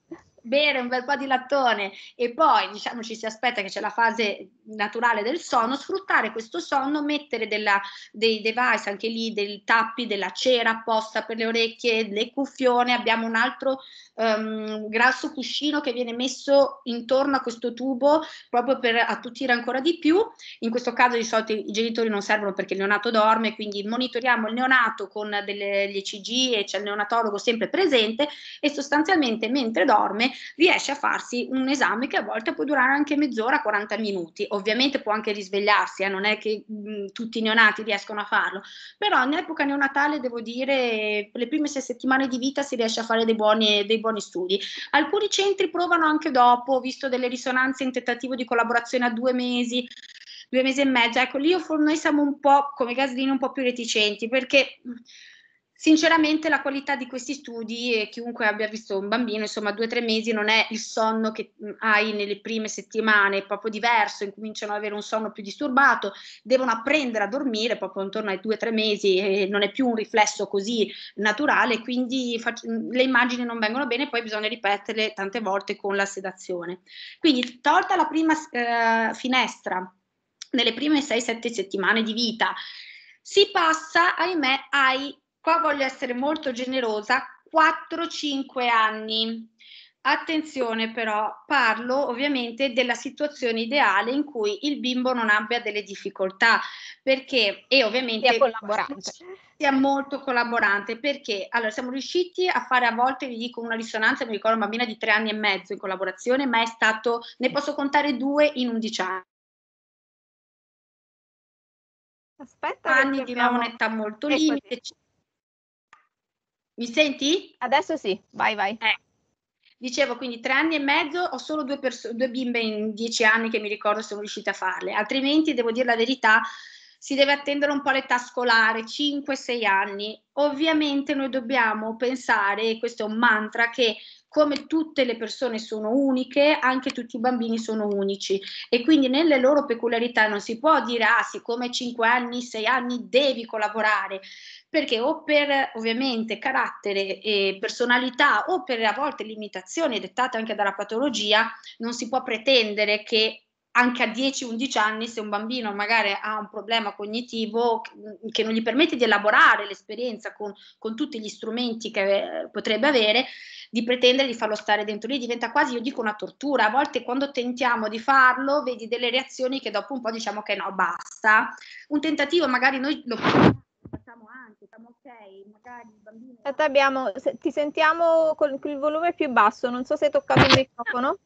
bere un bel po' di lattone e poi diciamo ci si aspetta che c'è la fase naturale del sonno, sfruttare questo sonno, mettere della, dei device anche lì, dei tappi, della cera apposta per le orecchie, le cuffione, abbiamo un altro um, grasso cuscino che viene messo intorno a questo tubo proprio per attutire ancora di più, in questo caso di solito i genitori non servono perché il neonato dorme, quindi monitoriamo il neonato con delle, gli ECG e c'è il neonatologo sempre presente e sostanzialmente mentre dorme riesce a farsi un esame che a volte può durare anche mezz'ora, 40 minuti. Ovviamente può anche risvegliarsi, eh, non è che mh, mm, tutti i neonati riescono a farlo, però in epoca neonatale devo dire le prime sei settimane di vita si riesce a fare dei buoni, dei buoni studi. Alcuni centri provano anche dopo, ho visto delle risonanze in tentativo di collaborazione a due mesi due mesi e mezzo. Ecco, lì noi siamo un po' come Gaslino un po' più reticenti perché Sinceramente la qualità di questi studi e chiunque abbia visto un bambino, insomma due o tre mesi non è il sonno che mm, hai nelle prime settimane, è proprio diverso, incominciano ad avere un sonno più disturbato, devono apprendere a dormire proprio intorno ai due o tre mesi e non è più un riflesso così naturale, quindi fac- mm, le immagini non vengono bene, poi bisogna ripeterle tante volte con la sedazione. Quindi tolta la prima eh, finestra, nelle prime 6-7 settimane di vita, si passa, ahimè, ai qua voglio essere molto generosa, 4-5 anni. Attenzione però, parlo ovviamente della situazione ideale in cui il bimbo non abbia delle difficoltà, perché e ovviamente sia molto collaborante, perché allora siamo riusciti a fare a volte, vi dico una risonanza, mi ricordo una bambina di tre anni e mezzo in collaborazione, ma è stato, ne posso contare due in 11 anni. Aspetta, anni di abbiamo... un'età molto ecco limite, mi senti? Adesso sì, vai, vai. Eh. Dicevo, quindi tre anni e mezzo ho solo due, perso- due bimbe in dieci anni che mi ricordo sono riuscita a farle, altrimenti devo dire la verità, si deve attendere un po' l'età scolare, 5-6 anni. Ovviamente noi dobbiamo pensare, e questo è un mantra, che come tutte le persone sono uniche, anche tutti i bambini sono unici e quindi nelle loro peculiarità non si può dire ah siccome hai 5 anni, 6 anni devi collaborare, perché o per ovviamente carattere e personalità o per a volte limitazioni dettate anche dalla patologia non si può pretendere che anche a 10-11 anni, se un bambino magari ha un problema cognitivo che non gli permette di elaborare l'esperienza con, con tutti gli strumenti che eh, potrebbe avere, di pretendere di farlo stare dentro lì diventa quasi, io dico, una tortura. A volte quando tentiamo di farlo, vedi delle reazioni che dopo un po' diciamo che no, basta. Un tentativo magari noi lo facciamo anche, diciamo ok, magari il bambino... Cioè, abbiamo, ti sentiamo con il volume più basso, non so se hai toccato il microfono.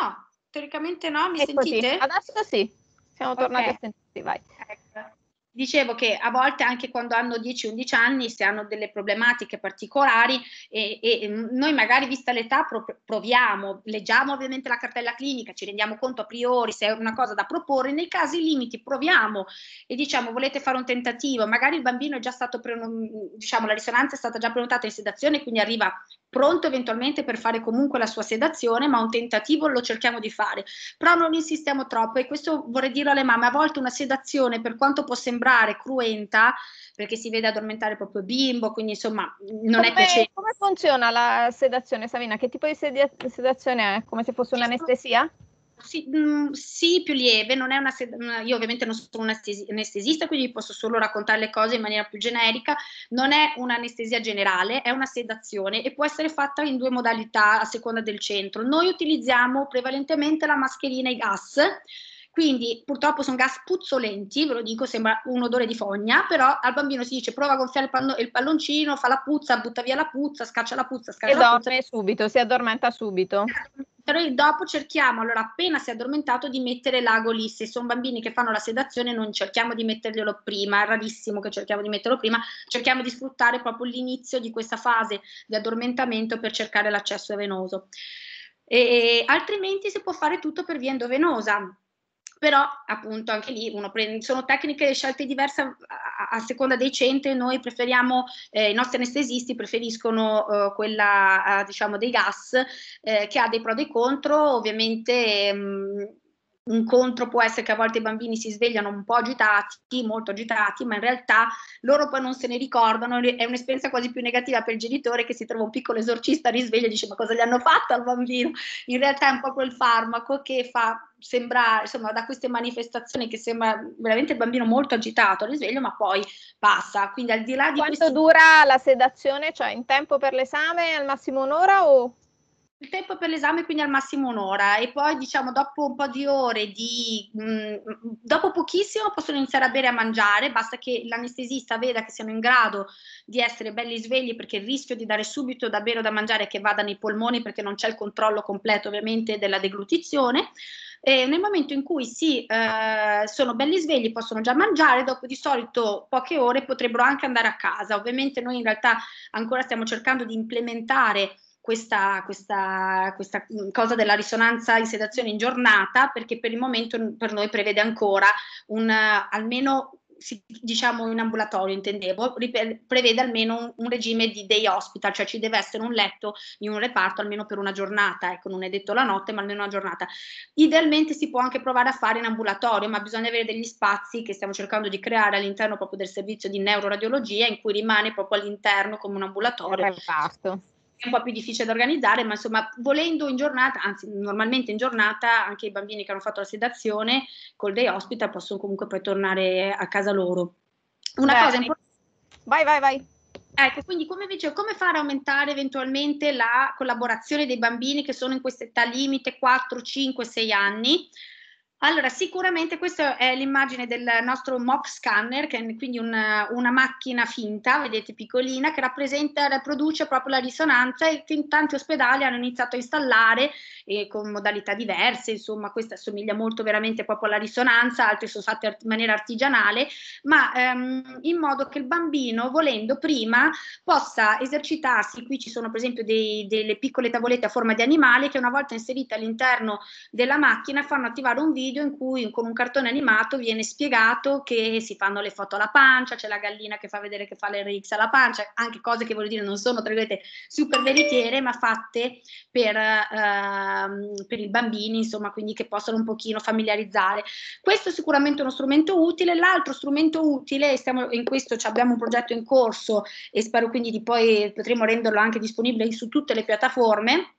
No. Teoricamente no, mi è sentite? Così. Adesso sì, siamo tornati okay. a sentirti, vai. Ecco. Dicevo che a volte anche quando hanno 10-11 anni, se hanno delle problematiche particolari, e, e noi magari vista l'età proviamo, leggiamo ovviamente la cartella clinica, ci rendiamo conto a priori se è una cosa da proporre, nei casi limiti proviamo e diciamo volete fare un tentativo, magari il bambino è già stato, diciamo la risonanza è stata già prenotata in sedazione, quindi arriva pronto eventualmente per fare comunque la sua sedazione, ma un tentativo lo cerchiamo di fare. Però non insistiamo troppo e questo vorrei dire alle mamme, a volte una sedazione, per quanto può sembrare cruenta, perché si vede addormentare proprio il bimbo, quindi insomma non come, è piacevole. Come funziona la sedazione, Savina? Che tipo di sedazione è? Come se fosse un'anestesia? sì, mm, sì, più lieve, non è una, mm, io ovviamente non sono un anestesista, quindi posso solo raccontare le cose in maniera più generica, non è un'anestesia generale, è una sedazione e può essere fatta in due modalità a seconda del centro. Noi utilizziamo prevalentemente la mascherina e i gas, quindi purtroppo sono gas puzzolenti, ve lo dico, sembra un odore di fogna, però al bambino si dice prova a gonfiare il, panno- il palloncino, fa la puzza, butta via la puzza, scaccia la puzza, scaccia e la puzza. E dorme subito, si addormenta subito. Esatto però dopo cerchiamo, allora appena si è addormentato, di mettere l'ago lì. Se sono bambini che fanno la sedazione, non cerchiamo di metterglielo prima, è rarissimo che cerchiamo di metterlo prima, cerchiamo di sfruttare proprio l'inizio di questa fase di addormentamento per cercare l'accesso venoso. E, altrimenti si può fare tutto per via endovenosa però appunto anche lì prende, sono tecniche scelte diverse a, a, a, seconda dei centri, noi preferiamo, eh, i nostri anestesisti preferiscono eh, quella eh, diciamo dei gas eh, che ha dei pro e dei contro, ovviamente mh, mm, un contro può essere che a volte i bambini si svegliano un po' agitati, molto agitati, ma in realtà loro poi non se ne ricordano, è un'esperienza quasi più negativa per il genitore che si trova un piccolo esorcista a risveglio e dice ma cosa gli hanno fatto al bambino? In realtà è un po' quel farmaco che fa sembrare, insomma, da queste manifestazioni che sembra veramente il bambino molto agitato al risveglio, ma poi passa. Quindi al di là di... Quanto questi... dura la sedazione? Cioè in tempo per l'esame al massimo un'ora o... Il tempo per l'esame quindi al massimo un'ora e poi diciamo dopo un po' di ore, di, mh, mm, dopo pochissimo possono iniziare a bere e a mangiare, basta che l'anestesista veda che siano in grado di essere belli svegli perché il rischio di dare subito da bere o da mangiare è che vada nei polmoni perché non c'è il controllo completo ovviamente della deglutizione. E nel momento in cui sì, eh, sono belli svegli, possono già mangiare, dopo di solito poche ore potrebbero anche andare a casa. Ovviamente noi in realtà ancora stiamo cercando di implementare questa, questa, questa, mm, cosa della risonanza in sedazione in giornata perché per il momento per noi prevede ancora un eh, almeno diciamo in ambulatorio intendevo, prevede almeno un, un, regime di day hospital, cioè ci deve essere un letto in un reparto almeno per una giornata, ecco non è detto la notte ma almeno una giornata. Idealmente si può anche provare a fare in ambulatorio ma bisogna avere degli spazi che stiamo cercando di creare all'interno proprio del servizio di neuroradiologia in cui rimane proprio all'interno come un ambulatorio. Il reparto è un po' più difficile da organizzare, ma insomma, volendo in giornata, anzi normalmente in giornata, anche i bambini che hanno fatto la sedazione col day hospital possono comunque poi tornare a casa loro. Una Beh, cosa importante. Vai, vai, vai. Ecco, quindi come vi dicevo, come fare aumentare eventualmente la collaborazione dei bambini che sono in questa età limite 4, 5, 6 anni? Allora, sicuramente questa è l'immagine del nostro mock scanner, che è quindi una, una macchina finta, vedete piccolina, che rappresenta, produce proprio la risonanza e che in tanti ospedali hanno iniziato a installare eh, con modalità diverse, insomma questa assomiglia molto veramente proprio alla risonanza, altre sono fatte in maniera artigianale, ma ehm, in modo che il bambino, volendo prima, possa esercitarsi, qui ci sono per esempio dei, delle piccole tavolette a forma di animale che una volta inserite all'interno della macchina fanno attivare un video video in cui con un cartone animato viene spiegato che si fanno le foto alla pancia, c'è la gallina che fa vedere che fa le RX alla pancia, anche cose che voglio dire non sono tra virgolette super veritiere, ma fatte per, uh, per i bambini, insomma, quindi che possono un pochino familiarizzare. Questo è sicuramente uno strumento utile, l'altro strumento utile, stiamo, in questo abbiamo un progetto in corso e spero quindi di poi potremo renderlo anche disponibile su tutte le piattaforme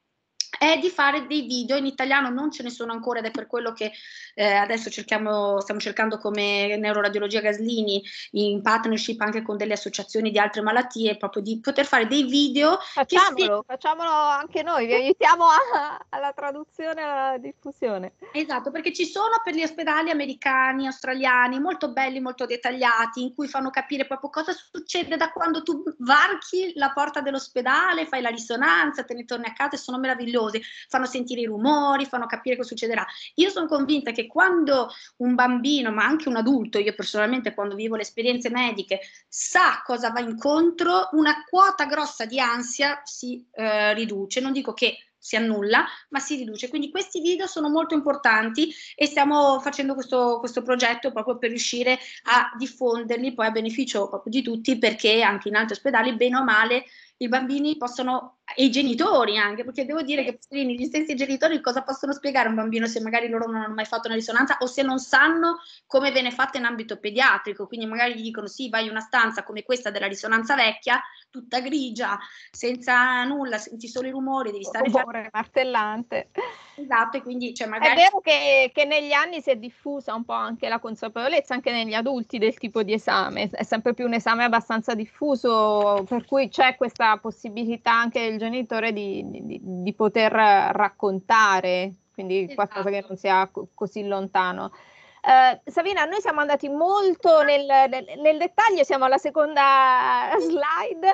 è di fare dei video in italiano non ce ne sono ancora ed è per quello che eh, adesso cerchiamo, stiamo cercando come neuroradiologia Gaslini in partnership anche con delle associazioni di altre malattie proprio di poter fare dei video facciamolo, si... facciamolo anche noi vi aiutiamo a, alla traduzione alla diffusione esatto perché ci sono per gli ospedali americani australiani molto belli molto dettagliati in cui fanno capire proprio cosa succede da quando tu varchi la porta dell'ospedale fai la risonanza te ne torni a casa e sono meravigliosi meravigliose, fanno sentire i rumori, fanno capire cosa succederà. Io sono convinta che quando un bambino, ma anche un adulto, io personalmente quando vivo le esperienze mediche, sa cosa va incontro, una quota grossa di ansia si eh, riduce. Non dico che si annulla, ma si riduce. Quindi questi video sono molto importanti e stiamo facendo questo, questo, progetto proprio per riuscire a diffonderli poi a beneficio proprio di tutti perché anche in altri ospedali, bene o male, i bambini possono, e i genitori anche, perché devo dire che gli stessi genitori cosa possono spiegare a un bambino se magari loro non hanno mai fatto una risonanza o se non sanno come viene fatta in ambito pediatrico, quindi magari gli dicono sì, vai in una stanza come questa della risonanza vecchia, tutta grigia, senza nulla, senti solo i rumori, devi stare... Rumore martellante. Esatto, e quindi cioè, magari... È vero che, che negli anni si è diffusa un po' anche la consapevolezza, anche negli adulti, del tipo di esame, è sempre più un esame abbastanza diffuso, per cui c'è questa questa possibilità anche del genitore di, di, di poter raccontare, quindi esatto. qualcosa che non sia così lontano. Eh, Savina, noi siamo andati molto nel, nel, nel, dettaglio, siamo alla seconda slide.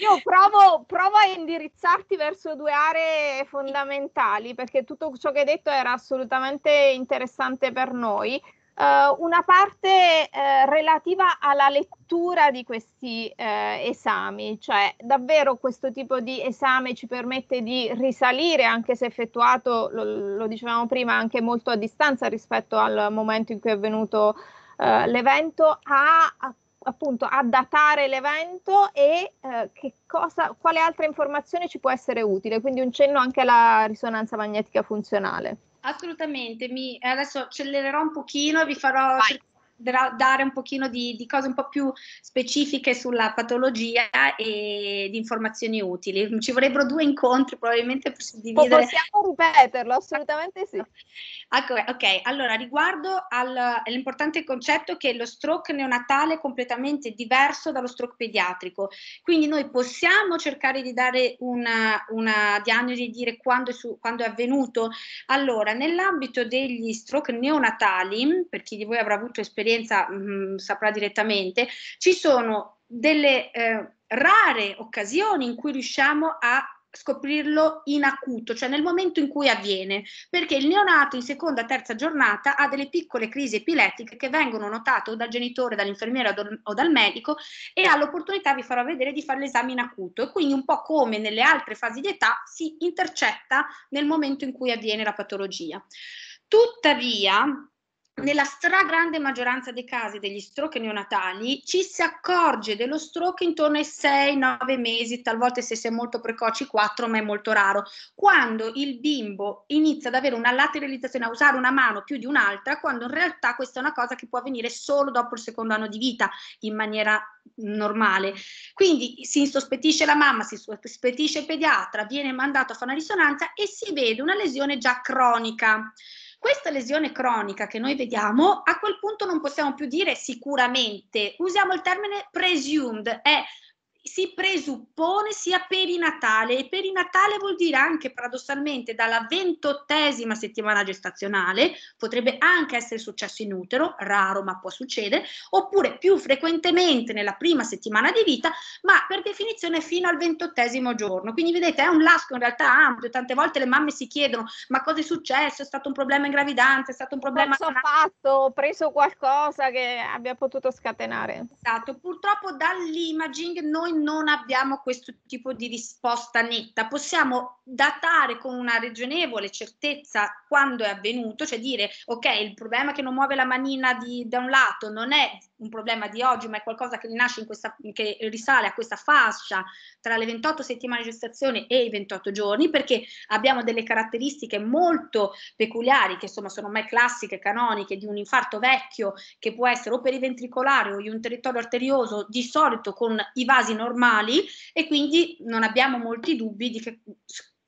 Io provo, provo, a indirizzarti verso due aree fondamentali perché tutto ciò che hai detto era assolutamente interessante per noi. Uh, una parte uh, relativa alla lettura di questi uh, esami, cioè davvero questo tipo di esame ci permette di risalire, anche se effettuato, lo, lo dicevamo prima, anche molto a distanza rispetto al momento in cui è avvenuto l'evento, a, a appunto a datare l'evento e eh, che cosa, quale altra informazione ci può essere utile, quindi un cenno anche alla risonanza magnetica funzionale assolutamente. Mi, adesso accelererò un pochino, vi farò dare un pochino di, di, cose un po' più specifiche sulla patologia e di informazioni utili. Ci vorrebbero due incontri probabilmente per suddividere. Possiamo ripeterlo, assolutamente sì. Ecco, ok, allora riguardo all'importante concetto che lo stroke neonatale è completamente diverso dallo stroke pediatrico, quindi noi possiamo cercare di dare una, una diagnosi, dire quando è, su, quando è avvenuto. Allora, nell'ambito degli stroke neonatali, per chi di voi avrà avuto esperienza, esperienza mh, mm, saprà direttamente, ci sono delle eh, rare occasioni in cui riusciamo a scoprirlo in acuto, cioè nel momento in cui avviene, perché il neonato in seconda, terza giornata ha delle piccole crisi epilettiche che vengono notate o dal genitore, dall'infermiera o dal medico e ha l'opportunità, vi farò vedere, di fare l'esame in acuto e quindi un po' come nelle altre fasi di età si intercetta nel momento in cui avviene la patologia. Tuttavia, nella stragrande maggioranza dei casi degli stroke neonatali ci si accorge dello stroke intorno ai 6-9 mesi, talvolta se si è molto precoci 4, ma è molto raro, quando il bimbo inizia ad avere una lateralizzazione, a usare una mano più di un'altra, quando in realtà questa è una cosa che può avvenire solo dopo il secondo anno di vita in maniera normale. Quindi si insospettisce la mamma, si insospettisce il pediatra, viene mandato a fare una risonanza e si vede una lesione già cronica. Questa lesione cronica che noi vediamo, a quel punto non possiamo più dire sicuramente, usiamo il termine presumed, è si presuppone sia per Natale e per Natale vuol dire anche paradossalmente dalla ventottesima settimana gestazionale, potrebbe anche essere successo in utero, raro ma può succedere, oppure più frequentemente nella prima settimana di vita, ma per definizione fino al ventottesimo giorno. Quindi vedete è un lasco in realtà ampio, tante volte le mamme si chiedono ma cosa è successo, è stato un problema in gravidanza, è stato un problema... Cosa ho fatto, ho preso qualcosa che abbia potuto scatenare. Esatto, purtroppo dall'imaging noi non abbiamo questo tipo di risposta netta, possiamo datare con una ragionevole certezza quando è avvenuto, cioè dire ok, il problema che non muove la manina di, da un lato non è un problema di oggi, ma è qualcosa che, questa, che risale a questa fascia tra le 28 settimane di gestazione e i 28 giorni, perché abbiamo delle caratteristiche molto peculiari, che insomma sono mai classiche, canoniche, di un infarto vecchio che può essere o periventricolare o di un territorio arterioso, di solito con i vasi normali e quindi non abbiamo molti dubbi di che,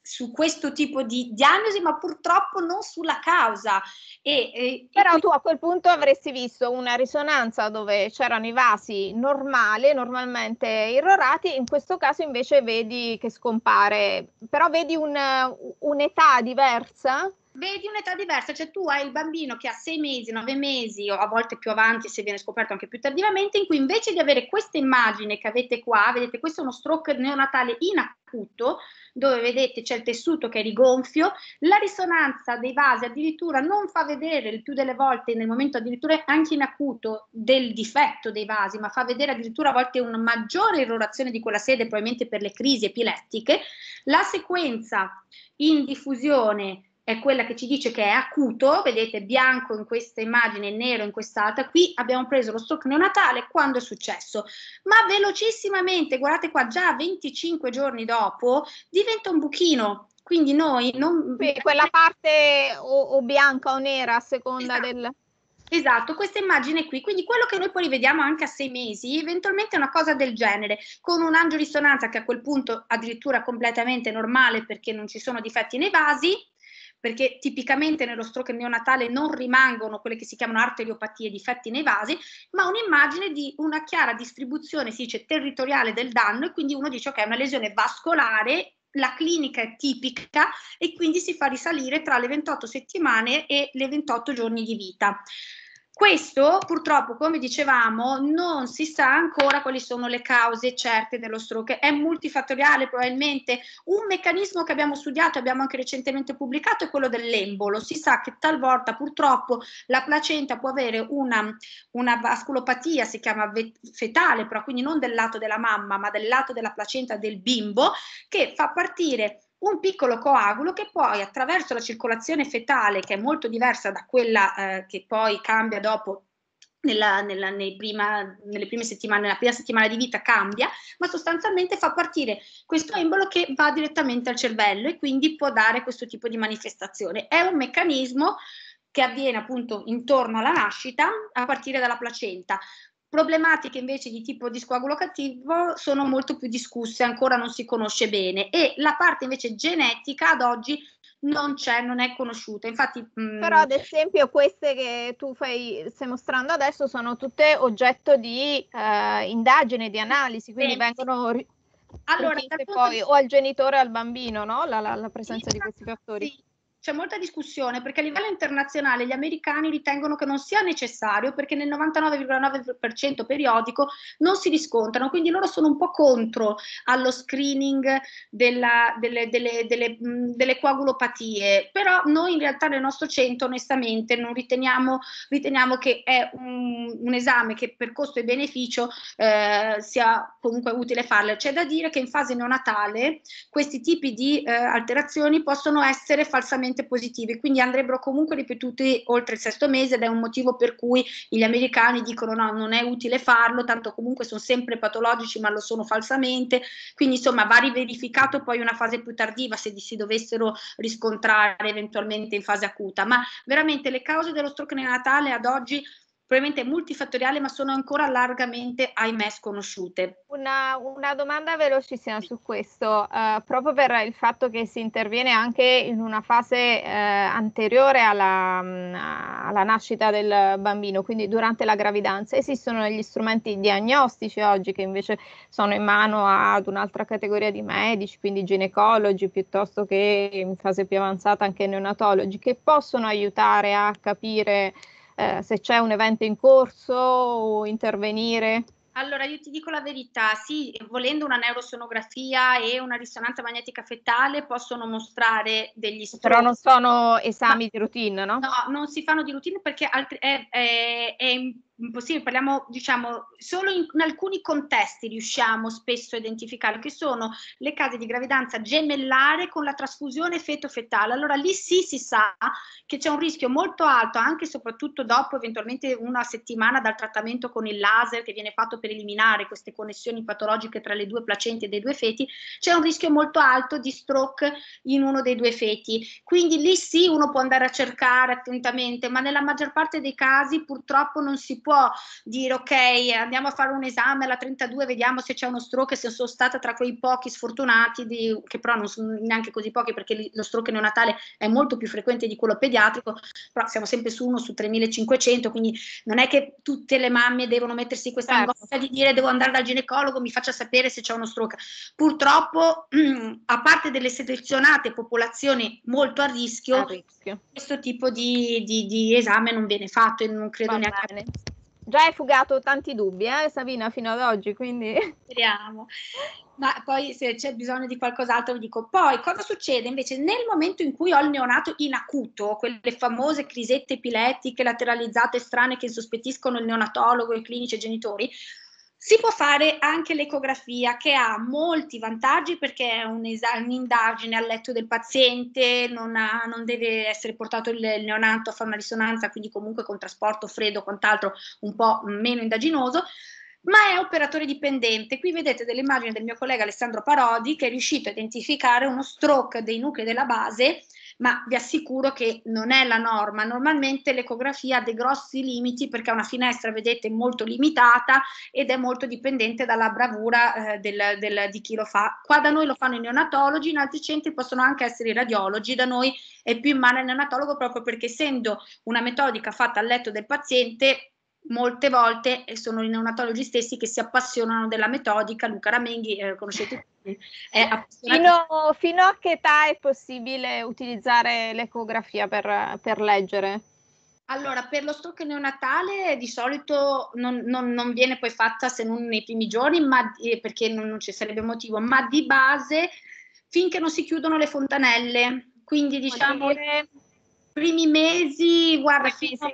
su questo tipo di diagnosi, ma purtroppo non sulla causa. E, e, Però tu a quel punto avresti visto una risonanza dove c'erano i vasi normali, normalmente irrorati, in questo caso invece vedi che scompare. Però vedi un, un'età diversa vedi un'età diversa, cioè tu hai il bambino che ha sei mesi, nove mesi o a volte più avanti se viene scoperto anche più tardivamente, in cui invece di avere questa immagine che avete qua, vedete questo è uno stroke neonatale in acuto, dove vedete c'è il tessuto che è rigonfio, la risonanza dei vasi addirittura non fa vedere il più delle volte nel momento addirittura anche in acuto del difetto dei vasi, ma fa vedere addirittura a volte una maggiore irrorazione di quella sede probabilmente per le crisi epilettiche, la sequenza in diffusione è quella che ci dice che è acuto, vedete bianco in questa immagine, nero in quest'altra, qui abbiamo preso lo stroke neonatale quando è successo, ma velocissimamente, guardate qua, già 25 giorni dopo diventa un buchino, quindi noi non... Quindi quella parte o, o, bianca o nera a seconda esatto. del... Esatto, questa immagine qui, quindi quello che noi poi rivediamo anche a sei mesi, eventualmente è una cosa del genere, con un angio risonanza che a quel punto addirittura completamente normale perché non ci sono difetti nei vasi, perché tipicamente nello stroke neonatale non rimangono quelle che si chiamano arteriopatie, difetti nei vasi, ma un'immagine di una chiara distribuzione, si dice, territoriale del danno e quindi uno dice ok, è una lesione vascolare la clinica è tipica e quindi si fa risalire tra le 28 settimane e le 28 giorni di vita. Questo purtroppo, come dicevamo, non si sa ancora quali sono le cause certe dello stroke, è multifattoriale probabilmente. Un meccanismo che abbiamo studiato, e abbiamo anche recentemente pubblicato, è quello dell'embolo. Si sa che talvolta purtroppo la placenta può avere una, una vasculopatia, si chiama fetale, però quindi non del lato della mamma, ma del lato della placenta del bimbo, che fa partire un piccolo coagulo che poi attraverso la circolazione fetale, che è molto diversa da quella eh, che poi cambia dopo nella, nella, prima, nelle prime settimane, nella prima settimana di vita cambia, ma sostanzialmente fa partire questo embolo che va direttamente al cervello e quindi può dare questo tipo di manifestazione. È un meccanismo che avviene appunto intorno alla nascita a partire dalla placenta. Problematiche invece di tipo di cattivo sono molto più discusse, ancora non si conosce bene e la parte invece genetica ad oggi non c'è, non è conosciuta. Infatti, mh... Mm, Però ad esempio queste che tu fai, stai mostrando adesso sono tutte oggetto di eh, indagine, di analisi, quindi sì. vengono ri- allora, poi di... o al genitore o al bambino no? la, la, la presenza sì, di questi fattori. Sì c'è molta discussione perché a livello internazionale gli americani ritengono che non sia necessario perché nel 99,9% periodico non si riscontrano, quindi loro sono un po' contro allo screening della, delle, delle, delle, delle, coagulopatie, però noi in realtà nel nostro centro onestamente non riteniamo, riteniamo che è un, un esame che per costo e beneficio eh, sia comunque utile farlo. C'è da dire che in fase neonatale questi tipi di eh, alterazioni possono essere falsamente assolutamente positive, quindi andrebbero comunque ripetute oltre il sesto mese ed è un motivo per cui gli americani dicono no, non è utile farlo, tanto comunque sono sempre patologici ma lo sono falsamente, quindi insomma va riverificato poi una fase più tardiva se si dovessero riscontrare eventualmente in fase acuta, ma veramente le cause dello stroke neonatale ad oggi probabilmente multifattoriali, ma sono ancora largamente, ahimè, sconosciute. Una, una domanda velocissima su questo, uh, proprio per il fatto che si interviene anche in una fase uh, anteriore alla, mh, mm, alla, nascita del bambino, quindi durante la gravidanza. Esistono degli strumenti diagnostici oggi che invece sono in mano ad un'altra categoria di medici, quindi ginecologi piuttosto che in fase più avanzata anche neonatologi, che possono aiutare a capire eh, se c'è un evento in corso o intervenire? Allora, io ti dico la verità, sì, volendo una neurosonografia e una risonanza magnetica fetale possono mostrare degli strumenti. Però non sono esami Ma, di routine, no? No, non si fanno di routine perché altri, è, è, è, impossibile, parliamo diciamo solo in, in, alcuni contesti riusciamo spesso a identificarlo, che sono le case di gravidanza gemellare con la trasfusione feto-fetale. Allora lì sì si sa che c'è un rischio molto alto, anche e soprattutto dopo eventualmente una settimana dal trattamento con il laser che viene fatto per eliminare queste connessioni patologiche tra le due placenti e dei due feti, c'è un rischio molto alto di stroke in uno dei due feti. Quindi lì sì uno può andare a cercare attentamente, ma nella maggior parte dei casi purtroppo non si può può dire ok andiamo a fare un esame alla 32 vediamo se c'è uno stroke se sono stata tra quei pochi sfortunati di, che però non sono neanche così pochi perché lo stroke neonatale è molto più frequente di quello pediatrico però siamo sempre su uno su 3500 quindi non è che tutte le mamme devono mettersi questa certo. angoscia di dire devo andare dal ginecologo mi faccia sapere se c'è uno stroke purtroppo a parte delle selezionate popolazioni molto a rischio, a rischio. questo tipo di, di, di esame non viene fatto e non credo Va neanche bene già hai fugato tanti dubbi, eh, Sabina, fino ad oggi, quindi... Speriamo. Ma poi se c'è bisogno di qualcos'altro vi dico. Poi cosa succede invece nel momento in cui ho il neonato in acuto, quelle famose crisette epilettiche lateralizzate strane che insospettiscono il neonatologo, i clinici e i genitori, si può fare anche l'ecografia che ha molti vantaggi perché è un'indagine al letto del paziente, non, ha, non, deve essere portato il neonato a fare una risonanza, quindi comunque con trasporto freddo, quant'altro un po' meno indaginoso, ma è operatore dipendente. Qui vedete delle immagini del mio collega Alessandro Parodi che è riuscito a identificare uno stroke dei nuclei della base ma vi assicuro che non è la norma. Normalmente l'ecografia ha dei grossi limiti perché è una finestra, vedete, molto limitata ed è molto dipendente dalla bravura eh, del, del, di chi lo fa. Qua da noi lo fanno i neonatologi, in altri centri possono anche essere i radiologi, da noi è più in mano il neonatologo proprio perché essendo una metodica fatta al letto del paziente molte volte sono i neonatologi stessi che si appassionano della metodica. Luca Ramenghi, eh, conoscete tutti. Fino, fino, a che età è possibile utilizzare l'ecografia per, per leggere? Allora, per lo stroke neonatale di solito non, non, non, viene poi fatta se non nei primi giorni, ma, eh, perché non, non ci sarebbe motivo, ma di base finché non si chiudono le fontanelle, quindi diciamo i primi mesi, guarda, fino,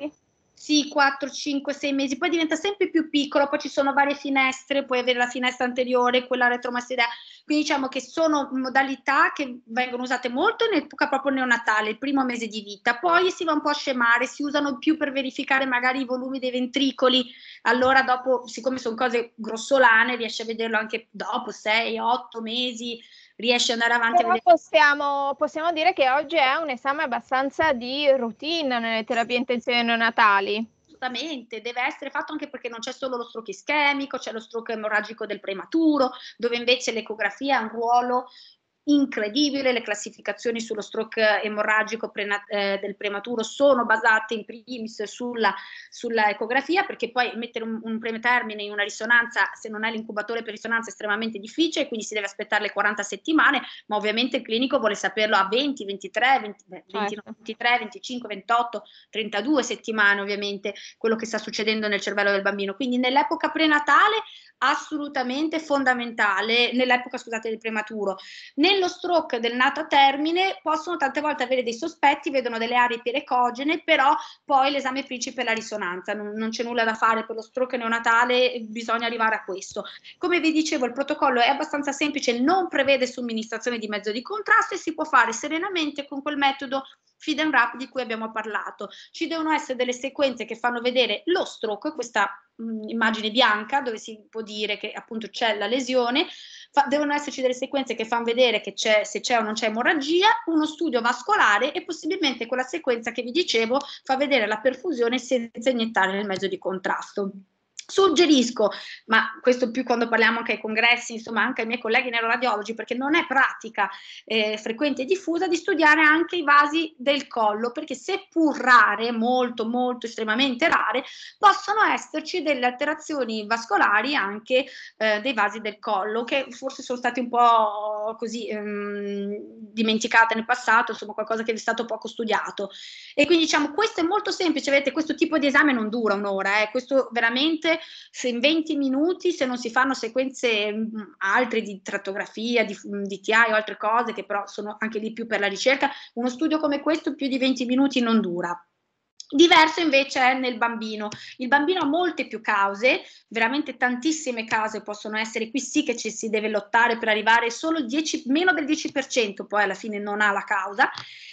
sì, 4, 5, 6 mesi, poi diventa sempre più piccolo, poi ci sono varie finestre, puoi avere la finestra anteriore, quella retromastoidea, quindi diciamo che sono modalità che vengono usate molto in epoca proprio neonatale, il primo mese di vita, poi si va un po' a scemare, si usano più per verificare magari i volumi dei ventricoli, allora dopo, siccome sono cose grossolane, riesci a vederlo anche dopo 6, 8 mesi, riesci ad andare avanti. Però possiamo, possiamo dire che oggi è un esame abbastanza di routine nelle terapie intensive neonatali Assolutamente, deve essere fatto anche perché non c'è solo lo stroke ischemico, c'è lo stroke emorragico del prematuro, dove invece l'ecografia ha un ruolo incredibile, le classificazioni sullo stroke emorragico prena- eh, del prematuro sono basate in primis sulla, sulla ecografia perché poi mettere un, un preme termine in una risonanza se non hai l'incubatore per risonanza è estremamente difficile, quindi si deve aspettare le 40 settimane, ma ovviamente il clinico vuole saperlo a 20, 23, 20, 29, 23, 25, 28, 32 settimane ovviamente quello che sta succedendo nel cervello del bambino. Quindi nell'epoca prenatale assolutamente fondamentale nell'epoca, scusate, del prematuro. Nello stroke del nato a termine possono tante volte avere dei sospetti, vedono delle aree perecogene però poi l'esame principe è la risonanza, non, non c'è nulla da fare per lo stroke neonatale, bisogna arrivare a questo. Come vi dicevo, il protocollo è abbastanza semplice, non prevede somministrazione di mezzo di contrasto e si può fare serenamente con quel metodo feed and wrap di cui abbiamo parlato. Ci devono essere delle sequenze che fanno vedere lo stroke, questa mh, mm, immagine bianca dove si può dire che appunto c'è la lesione, Fa, devono esserci delle sequenze che fanno vedere che c'è, se c'è o non c'è emorragia, uno studio vascolare e possibilmente quella sequenza che vi dicevo fa vedere la perfusione senza iniettare nel mezzo di contrasto. Suggerisco, ma questo più quando parliamo anche ai congressi, insomma anche ai miei colleghi neuroradiologi, perché non è pratica eh, frequente e diffusa, di studiare anche i vasi del collo, perché seppur rare, molto molto estremamente rare, possono esserci delle alterazioni vascolari anche eh, dei vasi del collo, che forse sono stati un po' così ehm, dimenticate nel passato, insomma qualcosa che è stato poco studiato. E quindi diciamo questo è molto semplice, vedete questo tipo di esame non dura un'ora, eh, questo veramente se in 20 minuti, se non si fanno sequenze mm, altre di trattografia, di mm, DTI o altre cose che però sono anche lì più per la ricerca, uno studio come questo più di 20 minuti non dura. Diverso invece è nel bambino. Il bambino ha molte più cause, veramente tantissime cause possono essere. Qui sì che ci si deve lottare per arrivare solo 10, meno del 10% poi alla fine non ha la causa.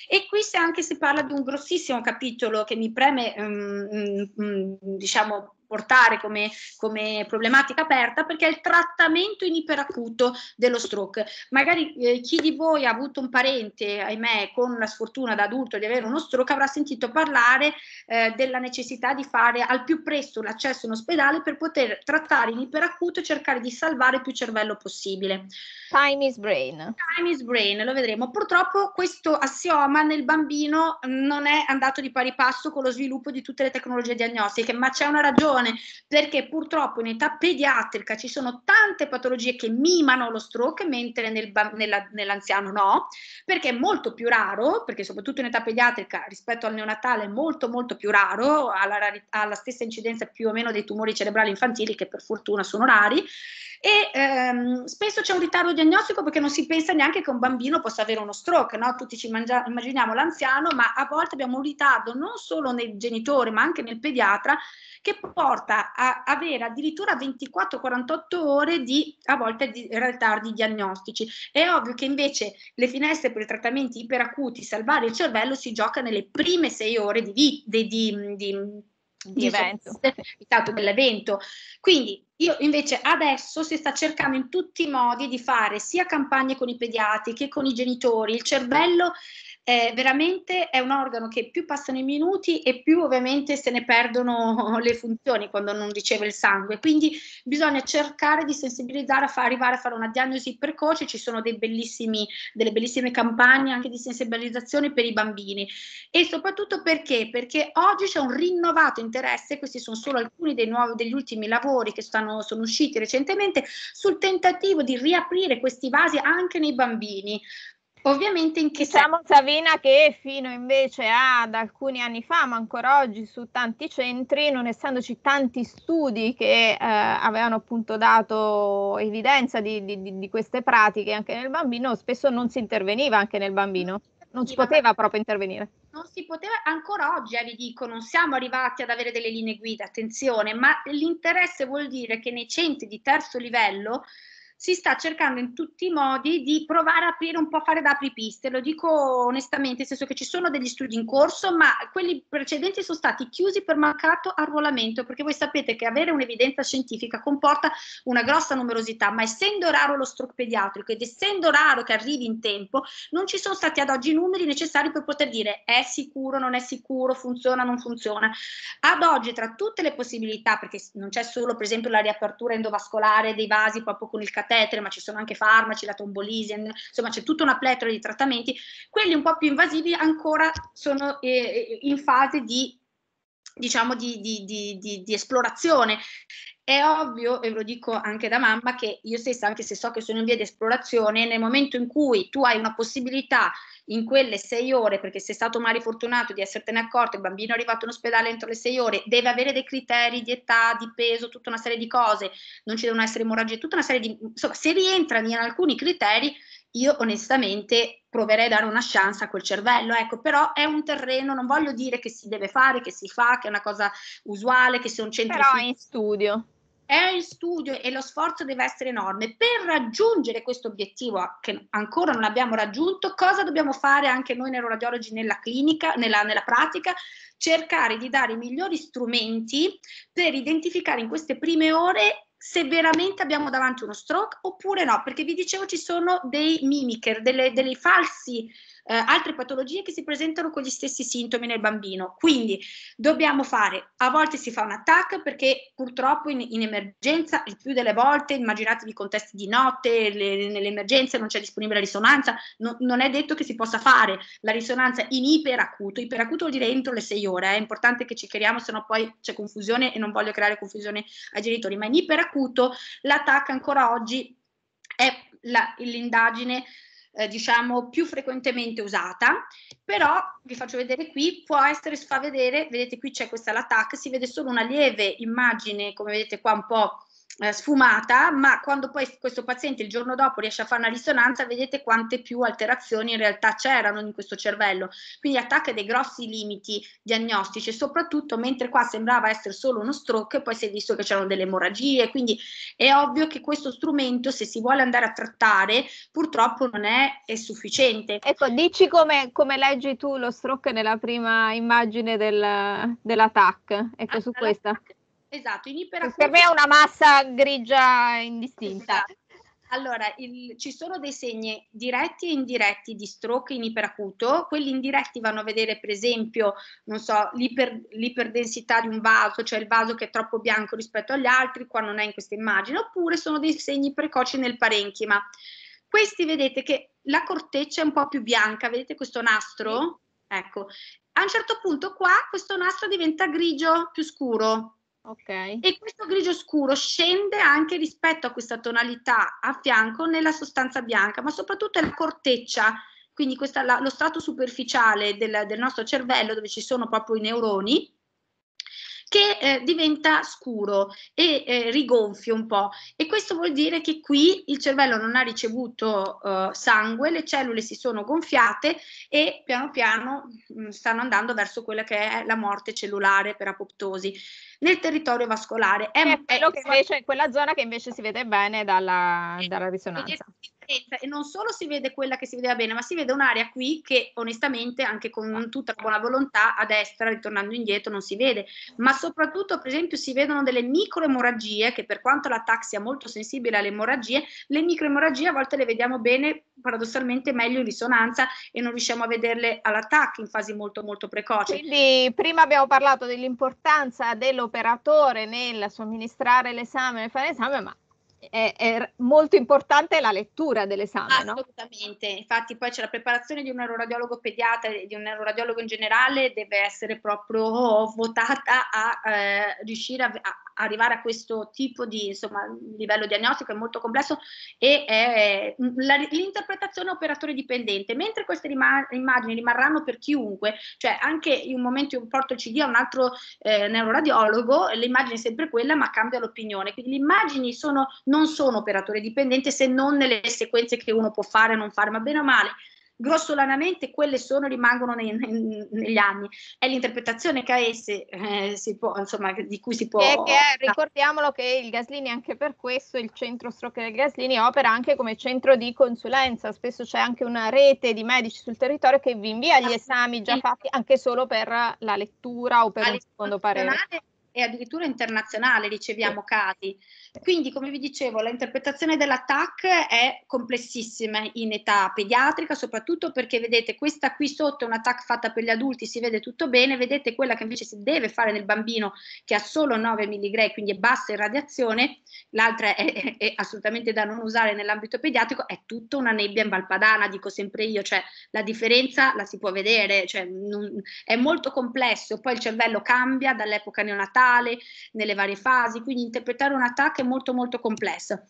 E qui se anche si parla di un grossissimo capitolo che mi preme, um, um, diciamo, portare come, come, problematica aperta perché è il trattamento in iperacuto dello stroke. Magari eh, chi di voi ha avuto un parente, ahimè, con la sfortuna da adulto di avere uno stroke avrà sentito parlare eh, della necessità di fare al più presto l'accesso in ospedale per poter trattare in iperacuto e cercare di salvare il più cervello possibile. Time is brain. Time is brain, lo vedremo. Purtroppo questo assioma nel bambino non è andato di pari passo con lo sviluppo di tutte le tecnologie diagnostiche, ma c'è una ragione attenzione perché purtroppo in età pediatrica ci sono tante patologie che mimano lo stroke, mentre nel, nella, nell'anziano no, perché è molto più raro, perché soprattutto in età pediatrica rispetto al neonatale è molto molto più raro, ha la, ha la stessa incidenza più o meno dei tumori cerebrali infantili che per fortuna sono rari e ehm, spesso c'è un ritardo diagnostico perché non si pensa neanche che un bambino possa avere uno stroke, no? tutti ci mangia- immaginiamo l'anziano, ma a volte abbiamo un ritardo non solo nel genitore ma anche nel pediatra che porta a avere addirittura 24-48 ore di, a volte, di ritardi diagnostici. È ovvio che invece le finestre per i trattamenti iperacuti, salvare il cervello, si gioca nelle prime sei ore di, vi, di, di, di di evento. dell'evento. Quindi io invece adesso si sta cercando in tutti i modi di fare sia campagne con i pediatri che con i genitori. Il cervello eh, veramente è un organo che più passano i minuti e più ovviamente se ne perdono le funzioni quando non riceve il sangue, quindi bisogna cercare di sensibilizzare, a far, arrivare a fare una diagnosi precoce, ci sono delle bellissime campagne anche di sensibilizzazione per i bambini e soprattutto perché? Perché oggi c'è un rinnovato interesse, questi sono solo alcuni nuovi, degli ultimi lavori che stanno, sono usciti recentemente, sul tentativo di riaprire questi vasi anche nei bambini. Ovviamente in che Diciamo senso? Savina che fino invece ad alcuni anni fa, ma ancora oggi su tanti centri, non essendoci tanti studi che eh, avevano appunto dato evidenza di, di, di, queste pratiche anche nel bambino, spesso non si interveniva anche nel bambino, non si poteva proprio intervenire. Non si poteva, ancora oggi eh, vi dico, non siamo arrivati ad avere delle linee guida, attenzione, ma l'interesse vuol dire che nei centri di terzo livello si sta cercando in tutti i modi di provare a aprire un po' a fare da apripiste, lo dico onestamente, nel senso che ci sono degli studi in corso, ma quelli precedenti sono stati chiusi per mancato arruolamento, perché voi sapete che avere un'evidenza scientifica comporta una grossa numerosità, ma essendo raro lo stroke pediatrico ed essendo raro che arrivi in tempo, non ci sono stati ad oggi i numeri necessari per poter dire è sicuro, non è sicuro, funziona, non funziona. Ad oggi tra tutte le possibilità, perché non c'è solo per esempio la riapertura endovascolare dei vasi proprio con il catastrofe, catetere, ma ci sono anche farmaci, la trombolisi, insomma c'è tutta una pletora di trattamenti, quelli un po' più invasivi ancora sono eh, eh in fase di diciamo di, di, di, di esplorazione è ovvio, e ve lo dico anche da mamma, che io stessa, anche se so che sono in via di esplorazione, nel momento in cui tu hai una possibilità in quelle sei ore, perché sei stato male fortunato di essertene accorto, il bambino è arrivato in ospedale entro le sei ore, deve avere dei criteri di età, di peso, tutta una serie di cose, non ci devono essere emorragie, tutta una serie di... insomma, se rientrano in alcuni criteri, io onestamente proverei a dare una chance a quel cervello, ecco, però è un terreno, non voglio dire che si deve fare, che si fa, che è una cosa usuale, che se un centro... Però è in studio. È in studio e lo sforzo deve essere enorme. Per raggiungere questo obiettivo che ancora non abbiamo raggiunto, cosa dobbiamo fare anche noi neuroradiologi nella clinica, nella, nella pratica? Cercare di dare i migliori strumenti per identificare in queste prime ore se veramente abbiamo davanti uno stroke oppure no, perché vi dicevo ci sono dei mimicher, delle, delle falsi eh, altre patologie che si presentano con gli stessi sintomi nel bambino. Quindi dobbiamo fare, a volte si fa un attacco perché purtroppo in, in, emergenza, il più delle volte, immaginatevi contesti di notte, le, nelle emergenze non c'è disponibile la risonanza, no, non è detto che si possa fare la risonanza in iperacuto, iperacuto vuol dire entro le 6 ore, è importante che ci chiariamo, sennò poi c'è confusione e non voglio creare confusione ai genitori, ma in iperacuto l'attacco ancora oggi è la, l'indagine eh, diciamo più frequentemente usata, però vi faccio vedere qui, può essere, si fa vedere, vedete qui c'è questa LATAC, si vede solo una lieve immagine, come vedete qua un po' Eh, sfumata, ma quando poi questo paziente il giorno dopo riesce a fare una risonanza, vedete quante più alterazioni in realtà c'erano in questo cervello. Quindi attacca dei grossi limiti diagnostici e soprattutto mentre qua sembrava essere solo uno stroke, poi si è visto che c'erano delle emorragie, quindi è ovvio che questo strumento, se si vuole andare a trattare, purtroppo non è, è sufficiente. Ecco, dici come, come, leggi tu lo stroke nella prima immagine del, dell'attack, ecco su questa. L'attack. Esatto, in iperacqusia. Per me è una massa grigia indistinta. Esatto. Allora, il, ci sono dei segni diretti e indiretti di stroke in iperacuto, quelli indiretti vanno a vedere per esempio, non so, l'iper, l'iperdensità di un vaso, cioè il vaso che è troppo bianco rispetto agli altri, qua non è in questa immagine, oppure sono dei segni precoci nel parenchima. Questi vedete che la corteccia è un po' più bianca, vedete questo nastro? Ecco, a un certo punto qua questo nastro diventa grigio più scuro, Okay. E questo grigio scuro scende anche rispetto a questa tonalità a fianco nella sostanza bianca, ma soprattutto è la corteccia, quindi questa, la, lo strato superficiale del, del, nostro cervello dove ci sono proprio i neuroni che eh, diventa scuro e eh, rigonfio un po' e questo vuol dire che qui il cervello non ha ricevuto eh, sangue, le cellule si sono gonfiate e piano piano mh, mm, stanno andando verso quella che è la morte cellulare per apoptosi nel territorio vascolare. È, è, quello è che invece, è quella zona che invece si vede bene dalla, dalla risonanza. E non solo si vede quella che si vedeva bene, ma si vede un'area qui che onestamente, anche con ah. tutta la buona volontà, a destra, ritornando indietro, non si vede. Ma soprattutto, per esempio, si vedono delle microemorragie, che per quanto la TAC sia molto sensibile alle emorragie, le microemorragie a volte le vediamo bene, paradossalmente meglio in risonanza e non riusciamo a vederle alla TAC in fasi molto molto precoci. Quindi prima abbiamo parlato dell'importanza dello operatore nel somministrare l'esame, nel fare l'esame, ma è, è, molto importante la lettura dell'esame. Assolutamente, no? infatti poi c'è la preparazione di un neuroradiologo pediatra e di un neuroradiologo in generale deve essere proprio oh, votata a eh, riuscire a, a, arrivare a questo tipo di insomma, livello diagnostico, è molto complesso e è, la, l'interpretazione operatore dipendente, mentre queste rima, immagini rimarranno per chiunque, cioè anche in un momento io porto il CD a un altro eh, neuroradiologo, l'immagine è sempre quella ma cambia l'opinione, quindi le immagini sono non sono operatore dipendente se non nelle sequenze che uno può fare e non fare, ma bene o male grossolanamente quelle sono rimangono nei, nei, negli anni. È l'interpretazione che esse, eh, si può, insomma, di cui si può... Che, che, ricordiamolo che il Gaslini anche per questo, il centro stroke del Gaslini opera anche come centro di consulenza, spesso c'è anche una rete di medici sul territorio che vi invia gli ah, esami già fatti anche solo per la lettura o per un secondo parere. E addirittura internazionale riceviamo sì. casi quindi, come vi dicevo, l'interpretazione della TAC è complessissima in età pediatrica, soprattutto perché vedete questa qui sotto è una TAC fatta per gli adulti, si vede tutto bene, vedete quella che invece si deve fare nel bambino che ha solo 9 mg, quindi è bassa irradiazione, l'altra è, è, è assolutamente da non usare nell'ambito pediatrico, è tutta una nebbia in valpadana, dico sempre io, cioè la differenza la si può vedere, cioè, non, è molto complesso, poi il cervello cambia dall'epoca neonatale, nelle varie fasi, quindi interpretare una TAC parte molto molto complesso.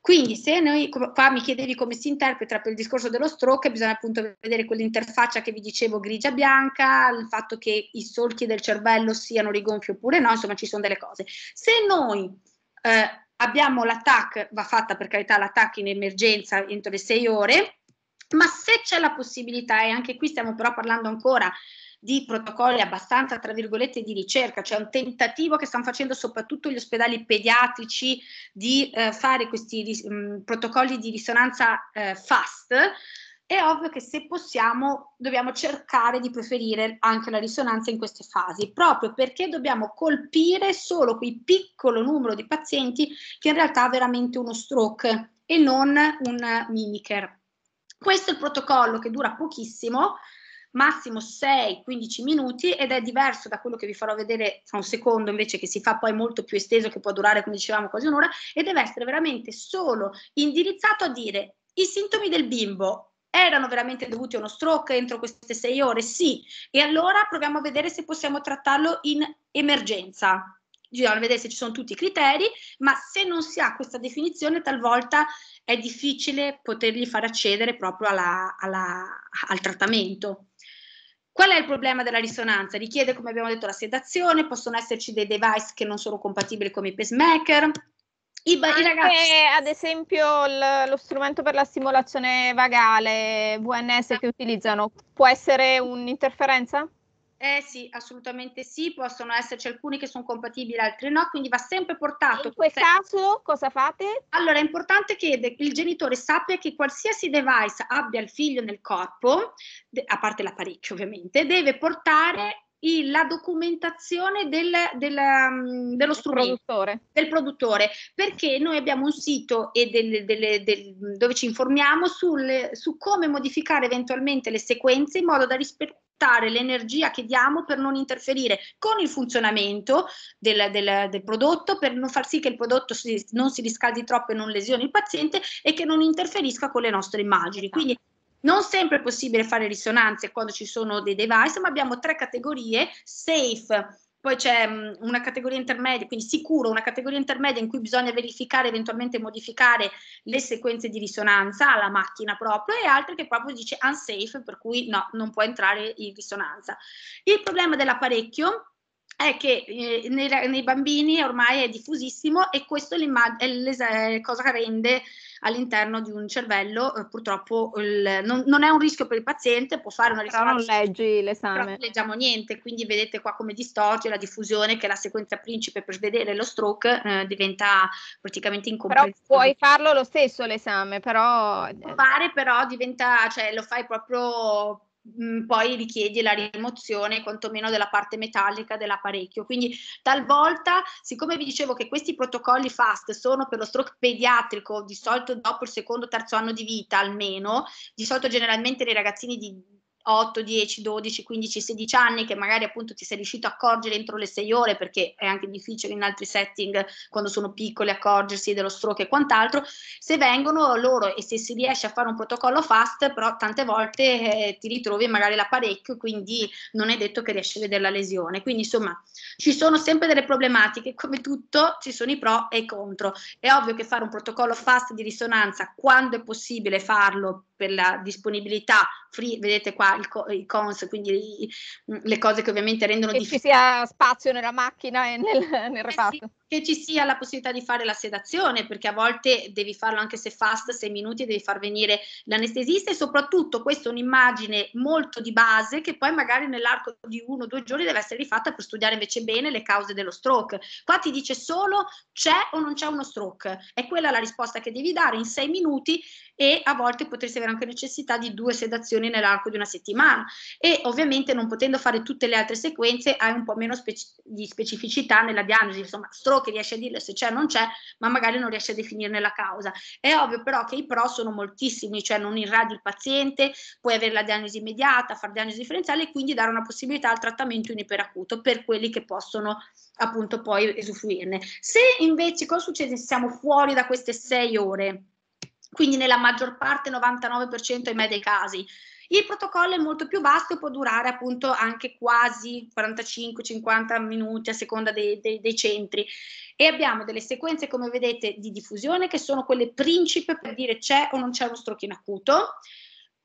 Quindi se noi, qua mi chiedevi come si interpreta per il discorso dello stroke, bisogna appunto vedere quell'interfaccia che vi dicevo grigia-bianca, il fatto che i solchi del cervello siano rigonfi oppure no, insomma ci sono delle cose. Se noi eh, abbiamo l'attack, va fatta per carità l'attack in emergenza entro le sei ore, ma se c'è la possibilità, e anche qui stiamo però parlando ancora di protocolli abbastanza, tra virgolette, di ricerca, cioè un tentativo che stanno facendo soprattutto gli ospedali pediatrici di eh, fare questi mh, mm, protocolli di risonanza eh, fast, è ovvio che se possiamo dobbiamo cercare di preferire anche la risonanza in queste fasi, proprio perché dobbiamo colpire solo quel piccolo numero di pazienti che in realtà ha veramente uno stroke e non un mimiker. Questo è il protocollo che dura pochissimo, massimo 6-15 minuti ed è diverso da quello che vi farò vedere tra un secondo invece che si fa poi molto più esteso che può durare come dicevamo quasi un'ora e deve essere veramente solo indirizzato a dire i sintomi del bimbo erano veramente dovuti a uno stroke entro queste 6 ore? Sì, e allora proviamo a vedere se possiamo trattarlo in emergenza. Bisogna vedere se ci sono tutti i criteri, ma se non si ha questa definizione talvolta è difficile potergli far accedere proprio alla, alla, al trattamento. Qual è il problema della risonanza? Richiede, come abbiamo detto, la sedazione, possono esserci dei device che non sono compatibili come i pacemaker. I, ba- i ragazzi... ad esempio l- lo strumento per la stimolazione vagale, VNS, eh. che utilizzano, può essere un'interferenza? Eh sì, assolutamente sì, possono esserci alcuni che sono compatibili, altri no, quindi va sempre portato. E in quel caso cosa fate? Allora è importante che il genitore sappia che qualsiasi device abbia il figlio nel corpo, a parte l'apparecchio ovviamente, deve portare il, la documentazione del, del, um, dello strumento, produttore. del produttore, perché noi abbiamo un sito del, dove ci informiamo sul, su come modificare eventualmente le sequenze in modo da rispettare l'energia che diamo per non interferire con il funzionamento del, del prodotto, per non far sì che il prodotto si, non si riscaldi troppo e non lesioni il paziente e che non interferisca con le nostre immagini. Quindi non sempre è possibile fare risonanze quando ci sono dei device, ma abbiamo tre categorie safe, poi c'è mm, una categoria intermedia, quindi sicuro, una categoria intermedia in cui bisogna verificare, eventualmente modificare le sequenze di risonanza alla macchina proprio, e altre che proprio dice unsafe, per cui no, non può entrare in risonanza. Il problema dell'apparecchio è che eh, nei, bambini ormai è diffusissimo e questo è la cosa che rende all'interno di un cervello, eh, purtroppo il, non, non, è un rischio per il paziente, può fare una risonanza. Però non leggi l'esame. non leggiamo niente, quindi vedete qua come distorce la diffusione che è la sequenza principe per vedere lo stroke eh, diventa praticamente incomprensibile. Però puoi farlo lo stesso l'esame, però... Eh, fare però diventa, cioè lo fai proprio mh, mm, poi richiede la rimozione quantomeno della parte metallica dell'apparecchio. Quindi talvolta, siccome vi dicevo che questi protocolli FAST sono per lo stroke pediatrico di solito dopo il secondo o terzo anno di vita almeno, di solito generalmente nei ragazzini di 8, 10, 12, 15, 16 anni che magari appunto ti sei riuscito a accorgere entro le 6 ore perché è anche difficile in altri setting quando sono piccoli accorgersi dello stroke e quant'altro, se vengono loro e se si riesce a fare un protocollo fast però tante volte eh, ti ritrovi magari l'apparecchio quindi non è detto che riesci a vedere la lesione, quindi insomma ci sono sempre delle problematiche, come tutto ci sono i pro e i contro, è ovvio che fare un protocollo fast di risonanza quando è possibile farlo per la disponibilità free, vedete qua co- i cons, quindi i, mm, le cose che ovviamente rendono che difficile. Che ci sia spazio nella macchina e nel, nel reparto. Eh sì, che ci sia la possibilità di fare la sedazione, perché a volte devi farlo anche se fast, sei minuti, devi far venire l'anestesista e soprattutto questa è un'immagine molto di base che poi magari nell'arco di uno o due giorni deve essere rifatta per studiare invece bene le cause dello stroke. Qua ti dice solo c'è o non c'è uno stroke, è quella la risposta che devi dare in sei minuti e a volte potresti avere avere anche necessità di due sedazioni nell'arco di una settimana e ovviamente non potendo fare tutte le altre sequenze hai un po' meno speci- di specificità nella diagnosi, insomma stroke riesce a dirle se c'è o non c'è, ma magari non riesce a definirne la causa. È ovvio però che i pro sono moltissimi, cioè non irradi il paziente, puoi avere la diagnosi immediata, fare diagnosi differenziale e quindi dare una possibilità al trattamento in iperacuto per quelli che possono appunto poi esufruirne. Se invece cosa succede se siamo fuori da queste sei ore? quindi nella maggior parte 99% ahimè dei casi. Il protocollo è molto più vasto e può durare appunto anche quasi 45-50 minuti a seconda dei, dei, dei, centri e abbiamo delle sequenze come vedete di diffusione che sono quelle principe per dire c'è o non c'è uno strochino acuto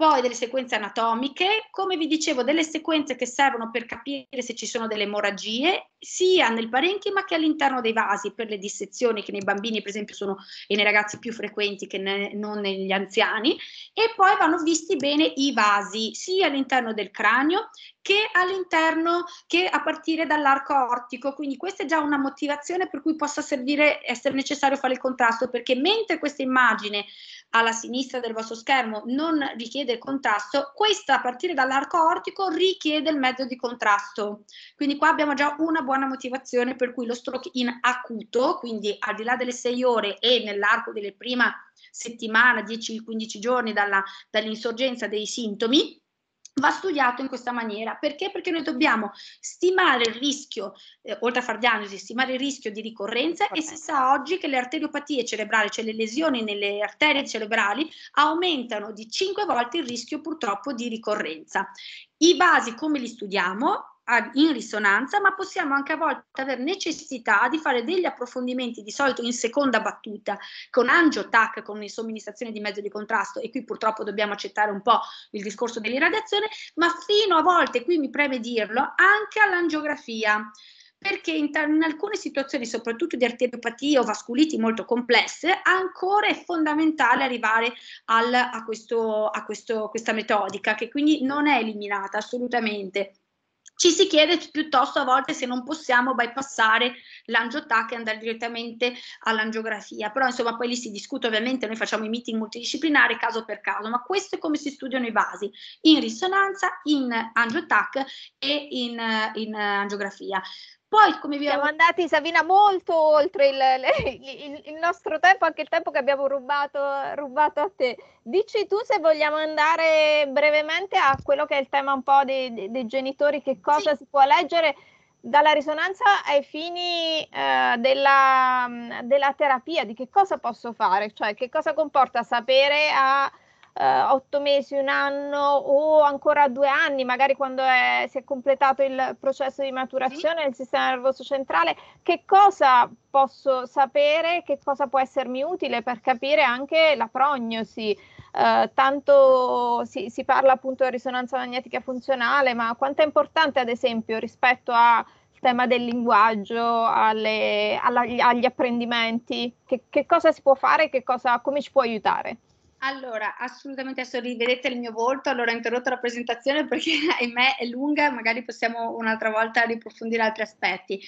poi delle sequenze anatomiche, come vi dicevo, delle sequenze che servono per capire se ci sono delle emorragie sia nel parenchima che all'interno dei vasi per le dissezioni che nei bambini per esempio sono e nei ragazzi più frequenti che ne, non negli anziani e poi vanno visti bene i vasi sia all'interno del cranio che all'interno che a partire dall'arco ortico, quindi questa è già una motivazione per cui possa servire essere necessario fare il contrasto perché mentre questa immagine alla sinistra del vostro schermo non richiede il contrasto, questa a partire dall'arco ortico richiede il mezzo di contrasto. Quindi qua abbiamo già una buona motivazione per cui lo stroke in acuto, quindi al di là delle 6 ore e nell'arco delle prime settimane, 10-15 giorni dalla, dall'insorgenza dei sintomi, va studiato in questa maniera. Perché? Perché noi dobbiamo stimare il rischio, eh, oltre a far diagnosi, stimare il rischio di ricorrenza Corretto. e si sa oggi che le arteriopatie cerebrali, cioè le lesioni nelle arterie cerebrali, aumentano di 5 volte il rischio purtroppo di ricorrenza. I basi come li studiamo? in risonanza, ma possiamo anche a volte avere necessità di fare degli approfondimenti, di solito in seconda battuta, con angio-tac, con somministrazione di mezzo di contrasto, e qui purtroppo dobbiamo accettare un po' il discorso dell'irradiazione, ma fino a volte, qui mi preme dirlo, anche all'angiografia perché in, t- in, alcune situazioni, soprattutto di arteriopatie o vasculiti molto complesse, ancora è fondamentale arrivare al, a, questo, a questo, questa metodica, che quindi non è eliminata assolutamente. Ci si chiede piuttosto a volte se non possiamo bypassare l'angiotac e andare direttamente all'angiografia, però insomma poi lì si discute ovviamente, noi facciamo i meeting multidisciplinari caso per caso, ma questo è come si studiano i vasi, in risonanza, in angiotac e in, in angiografia. Poi, come vi Siamo andati, Savina, molto oltre il, il, il, nostro tempo, anche il tempo che abbiamo rubato, rubato, a te. Dici tu se vogliamo andare brevemente a quello che è il tema un po' dei, dei, dei genitori, che cosa sì. si può leggere dalla risonanza ai fini eh, della, della, terapia, di che cosa posso fare, cioè che cosa comporta sapere a eh, otto mesi, un anno o ancora due anni, magari quando è, si è completato il processo di maturazione del sistema nervoso centrale, che cosa posso sapere, che cosa può essermi utile per capire anche la prognosi. Eh, tanto si, si parla appunto di risonanza magnetica funzionale, ma quanto è importante ad esempio rispetto al tema del linguaggio, alle, alla, agli apprendimenti, che, che, cosa si può fare, cosa, come ci può aiutare? Allora, assolutamente adesso rivedete il mio volto, allora ho interrotto la presentazione perché ahimè è lunga, magari possiamo un'altra volta riprofondire altri aspetti.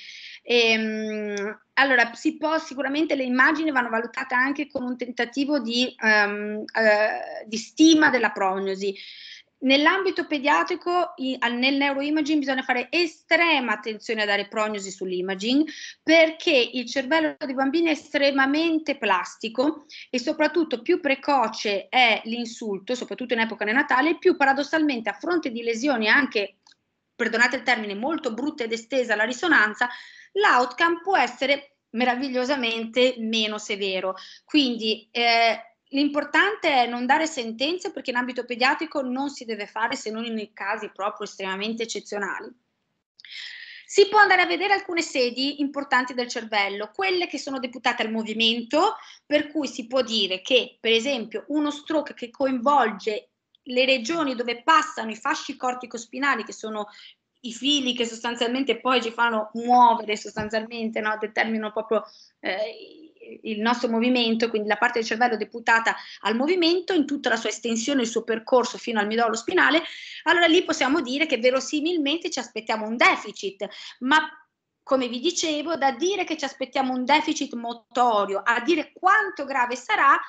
Ehm, allora, si può, sicuramente le immagini vanno valutate anche con un tentativo di, um, uh, di stima della prognosi. Nell'ambito pediatrico, nel neuroimaging, bisogna fare estrema attenzione a dare prognosi sull'imaging perché il cervello dei bambini è estremamente plastico e soprattutto più precoce è l'insulto, soprattutto in epoca neonatale, più paradossalmente a fronte di lesioni anche, perdonate il termine, molto brutte ed estesa la risonanza, l'outcome può essere meravigliosamente meno severo. Quindi eh, L'importante è non dare sentenze perché in ambito pediatrico non si deve fare se non in casi proprio estremamente eccezionali. Si può andare a vedere alcune sedi importanti del cervello, quelle che sono deputate al movimento, per cui si può dire che, per esempio, uno stroke che coinvolge le regioni dove passano i fasci corticospinali, che sono i fili che sostanzialmente poi ci fanno muovere sostanzialmente, no? determinano proprio eh, il nostro movimento, quindi la parte del cervello deputata al movimento in tutta la sua estensione, il suo percorso fino al midollo spinale, allora lì possiamo dire che verosimilmente ci aspettiamo un deficit, ma come vi dicevo, da dire che ci aspettiamo un deficit motorio a dire quanto grave sarà,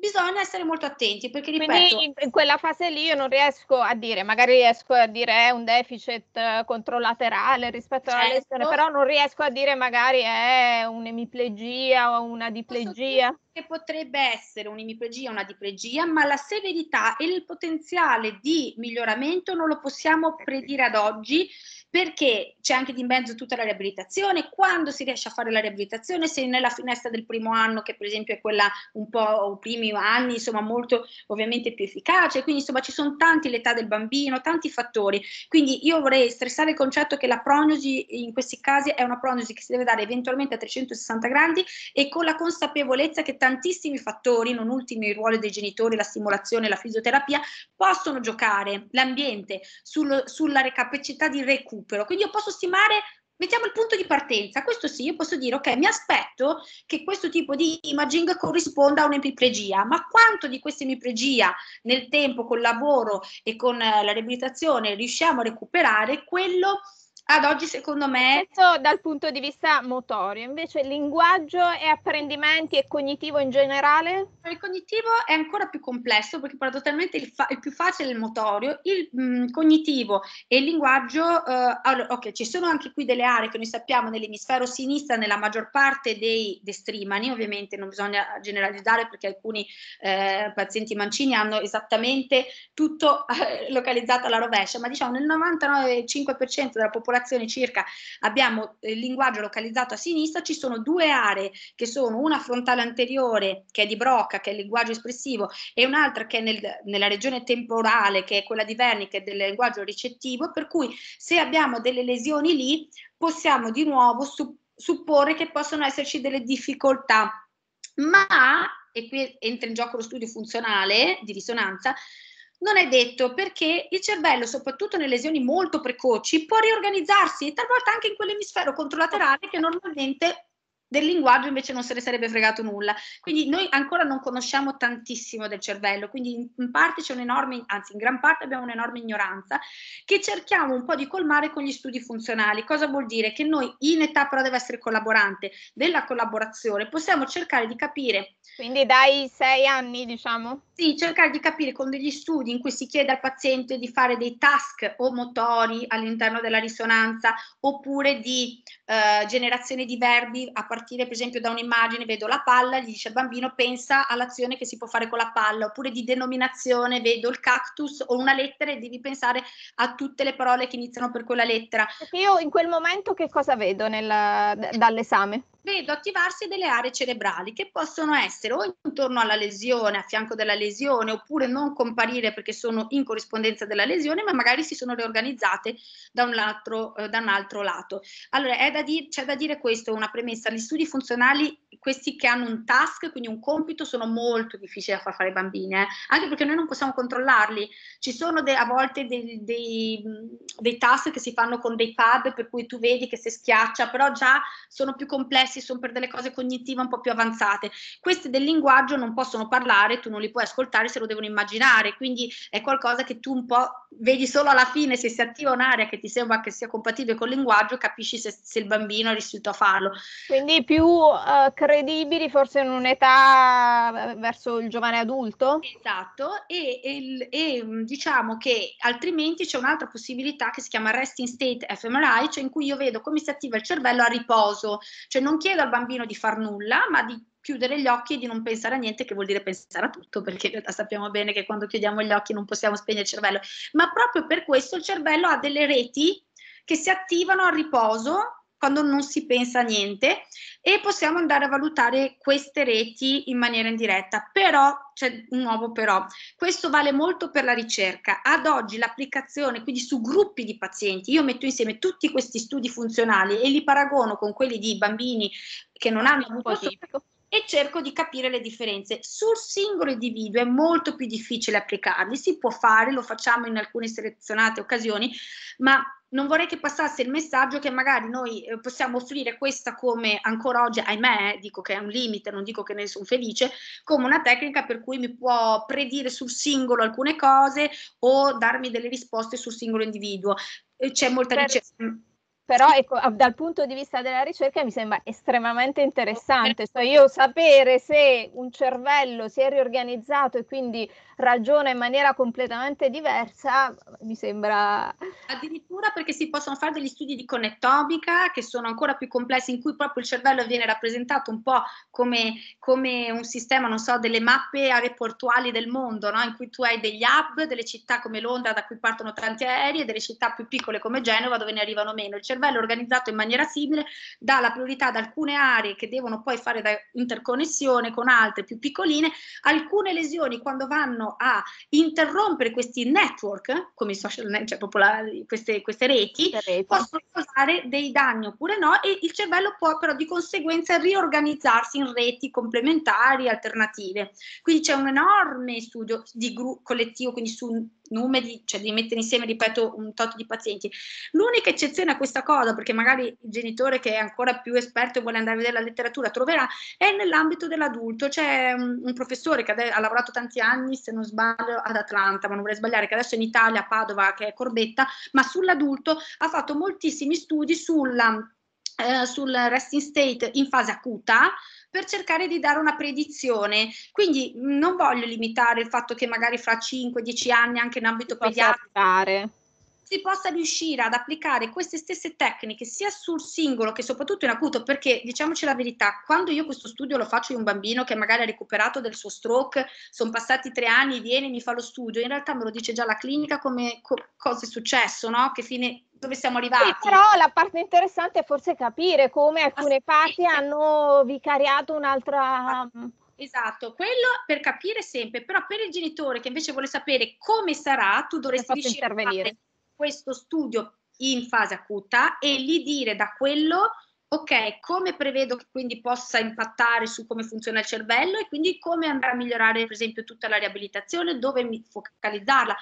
bisogna essere molto attenti perché ripeto Quindi in quella fase lì io non riesco a dire magari riesco a dire è eh, un deficit eh, controlaterale rispetto certo. alla lesione però non riesco a dire magari è eh, un'emiplegia o una diplegia che potrebbe essere un'emiplegia o una diplegia ma la severità e il potenziale di miglioramento non lo possiamo predire ad oggi perché c'è anche di mezzo tutta la riabilitazione, quando si riesce a fare la riabilitazione, se nella finestra del primo anno, che per esempio è quella un po' o primi anni, insomma molto ovviamente più efficace, quindi insomma ci sono tanti l'età del bambino, tanti fattori, quindi io vorrei stressare il concetto che la prognosi in questi casi è una prognosi che si deve dare eventualmente a 360 gradi e con la consapevolezza che tantissimi fattori, non ultimi il ruolo dei genitori, la stimolazione, la fisioterapia, possono giocare l'ambiente sul, sulla capacità di recupero recupero. Quindi io posso stimare mettiamo il punto di partenza. Questo sì, io posso dire, ok, mi aspetto che questo tipo di imaging corrisponda a un'epipregia, ma quanto di questa emiplegia nel tempo, col lavoro e con eh, la riabilitazione riusciamo a recuperare, quello ad oggi secondo me... Questo dal punto di vista motorio, invece il linguaggio e apprendimenti e cognitivo in generale? Il cognitivo è ancora più complesso perché paradossalmente il, fa- il più facile è il motorio, il mh, mm, cognitivo e il linguaggio, eh, allora, ok, ci sono anche qui delle aree che noi sappiamo nell'emisfero sinistra, nella maggior parte dei destrimani, ovviamente non bisogna generalizzare perché alcuni eh, pazienti mancini hanno esattamente tutto eh, localizzato alla rovescia, ma diciamo nel 99,5% della popolazione frazione circa abbiamo eh, il linguaggio localizzato a sinistra, ci sono due aree che sono una frontale anteriore che è di Brocca, che è il linguaggio espressivo, e un'altra che è nel, nella regione temporale, che è quella di Verni, che è del linguaggio ricettivo, per cui se abbiamo delle lesioni lì possiamo di nuovo su, supporre che possono esserci delle difficoltà. Ma, e qui entra in gioco lo studio funzionale di risonanza, non è detto perché il cervello, soprattutto nelle lesioni molto precoci, può riorganizzarsi, talvolta anche in quell'emisfero controlaterale che normalmente del linguaggio invece non se ne sarebbe fregato nulla. Quindi noi ancora non conosciamo tantissimo del cervello, quindi in parte c'è un'enorme, anzi in gran parte abbiamo un'enorme ignoranza che cerchiamo un po' di colmare con gli studi funzionali. Cosa vuol dire? Che noi in età però deve essere collaborante, della collaborazione, possiamo cercare di capire. Quindi dai sei anni diciamo? Sì, cercare di capire con degli studi in cui si chiede al paziente di fare dei task o motori all'interno della risonanza oppure di eh, generazione di verbi a partire partire per esempio da un'immagine, vedo la palla, gli dice al bambino pensa all'azione che si può fare con la palla, oppure di denominazione, vedo il cactus o una lettera e devi pensare a tutte le parole che iniziano per quella lettera. Perché io in quel momento che cosa vedo nel, dall'esame? vedo attivarsi delle aree cerebrali che possono essere o intorno alla lesione, a fianco della lesione, oppure non comparire perché sono in corrispondenza della lesione, ma magari si sono riorganizzate da un altro, eh, da un altro lato. Allora, da di- c'è da dire questo, una premessa, gli studi funzionali, questi che hanno un task, quindi un compito, sono molto difficili da far fare ai bambini, eh? anche perché noi non possiamo controllarli. Ci sono de- a volte dei, dei, dei task che si fanno con dei pad per cui tu vedi che si schiaccia, però già sono più complessi diversi, sono per delle cose cognitive un po' più avanzate. Queste del linguaggio non possono parlare, tu non li puoi ascoltare, se lo devono immaginare, quindi è qualcosa che tu un po' vedi solo alla fine se si attiva un'area che ti sembra che sia compatibile col linguaggio, capisci se, se il bambino è riuscito a farlo. Quindi più uh, credibili forse in un'età eh, verso il giovane adulto? Esatto, e, e, e mm, diciamo che altrimenti c'è un'altra possibilità che si chiama resting state fMRI, cioè in cui io vedo come si attiva il cervello a riposo, cioè non chiedo al bambino di far nulla, ma di chiudere gli occhi e di non pensare a niente, che vuol dire pensare a tutto, perché in realtà sappiamo bene che quando chiudiamo gli occhi non possiamo spegnere il cervello, ma proprio per questo il cervello ha delle reti che si attivano al riposo quando non si pensa a niente e possiamo andare a valutare queste reti in maniera indiretta. Però c'è un nuovo però. Questo vale molto per la ricerca. Ad oggi l'applicazione, quindi su gruppi di pazienti, io metto insieme tutti questi studi funzionali e li paragono con quelli di bambini che non hanno avuto tipico e cerco di capire le differenze. Sul singolo individuo è molto più difficile applicarli, si può fare, lo facciamo in alcune selezionate occasioni, ma non vorrei che passasse il messaggio che magari noi eh, possiamo offrire questa come ancora oggi, ahimè, eh, dico che è un limite, non dico che ne sono felice, come una tecnica per cui mi può predire sul singolo alcune cose o darmi delle risposte sul singolo individuo. C'è molta per, ricerca. Mm. Però ecco, dal punto di vista della ricerca mi sembra estremamente interessante, cioè io sapere se un cervello si è riorganizzato e quindi ragiona in maniera completamente diversa, mi sembra... Addirittura perché si possono fare degli studi di connettomica che sono ancora più complessi, in cui proprio il cervello viene rappresentato un po' come, come un sistema, non so, delle mappe aeroportuali del mondo, no? in cui tu hai degli hub, delle città come Londra da cui partono tanti aerei e delle città più piccole come Genova dove ne arrivano meno. Il cervello organizzato in maniera simile dà la priorità ad alcune aree che devono poi fare da interconnessione con altre più piccoline, alcune lesioni quando vanno a interrompere questi network, come i social network, cioè popolari, queste, queste reti, reti, possono causare dei danni oppure no, e il cervello può però di conseguenza riorganizzarsi in reti complementari, alternative. Quindi c'è un enorme studio di gru- collettivo, quindi su numeri, cioè di mettere insieme, ripeto, un tot di pazienti. L'unica eccezione a questa cosa, perché magari il genitore che è ancora più esperto e vuole andare a vedere la letteratura troverà, è nell'ambito dell'adulto. C'è un, un professore che ha lavorato tanti anni, se non sbaglio, ad Atlanta, ma non vorrei sbagliare, che adesso è in Italia, a Padova, che è Corbetta, ma sull'adulto ha fatto moltissimi studi sulla, eh, sul resting state in fase acuta, per cercare di dare una predizione. Quindi non voglio limitare il fatto che magari fra 5-10 anni anche in ambito pediatrico si possa riuscire ad applicare queste stesse tecniche sia sul singolo che soprattutto in acuto, perché diciamoci la verità, quando io questo studio lo faccio di un bambino che magari ha recuperato del suo stroke, sono passati tre anni, viene e mi fa lo studio, in realtà me lo dice già la clinica come co- cosa è successo, no? Che fine, dove siamo arrivati. Sì, però la parte interessante è forse capire come alcune ah, parti hanno vicariato un'altra... Ah, esatto, quello per capire sempre, però per il genitore che invece vuole sapere come sarà, tu dovresti riuscire intervenire questo studio in fase acuta e lì dire da quello ok, come prevedo che quindi possa impattare su come funziona il cervello e quindi come andrà a migliorare per esempio tutta la riabilitazione, dove mi focalizzarla.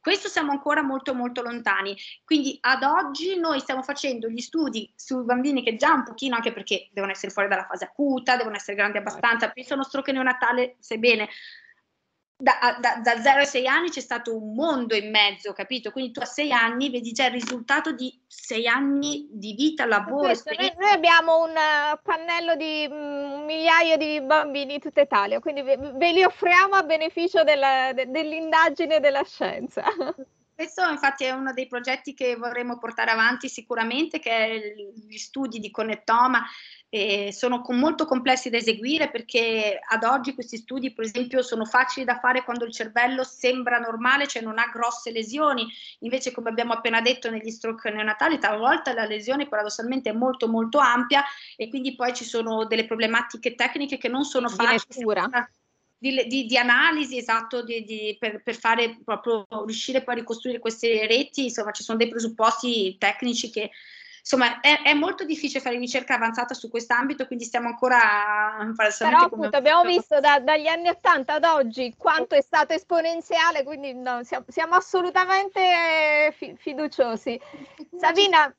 Questo siamo ancora molto molto lontani, quindi ad oggi noi stiamo facendo gli studi su bambini che già un pochino, anche perché devono essere fuori dalla fase acuta, devono essere grandi abbastanza, certo. penso uno stroke neonatale, sebbene da, da, da 0 ai 6 anni c'è stato un mondo in mezzo, capito? Quindi tu a 6 anni vedi già il risultato di 6 anni di vita, lavoro. Questo, noi, noi, abbiamo un eh, pannello di mm, migliaia di bambini in tutta Italia, quindi ve, ve li offriamo a beneficio della, de, dell'indagine della scienza. Questo infatti è uno dei progetti che vorremmo portare avanti sicuramente, che è gli studi di Connettoma eh, sono con, molto complessi da eseguire perché ad oggi questi studi, per esempio, sono facili da fare quando il cervello sembra normale, cioè non ha grosse lesioni. Invece, come abbiamo appena detto negli stroke neonatali, talvolta la lesione paradossalmente è molto molto ampia e quindi poi ci sono delle problematiche tecniche che non sono facili. Di, di, di, analisi, esatto, di, per, per, fare proprio riuscire poi a ricostruire queste reti, insomma ci sono dei presupposti tecnici che Insomma, è, è molto difficile fare ricerca avanzata su quest'ambito, quindi stiamo ancora eh, Però appunto abbiamo visto da, dagli anni 80 ad oggi quanto è stato esponenziale, quindi no, siamo, siamo, assolutamente eh, fi, fiduciosi. Sabina,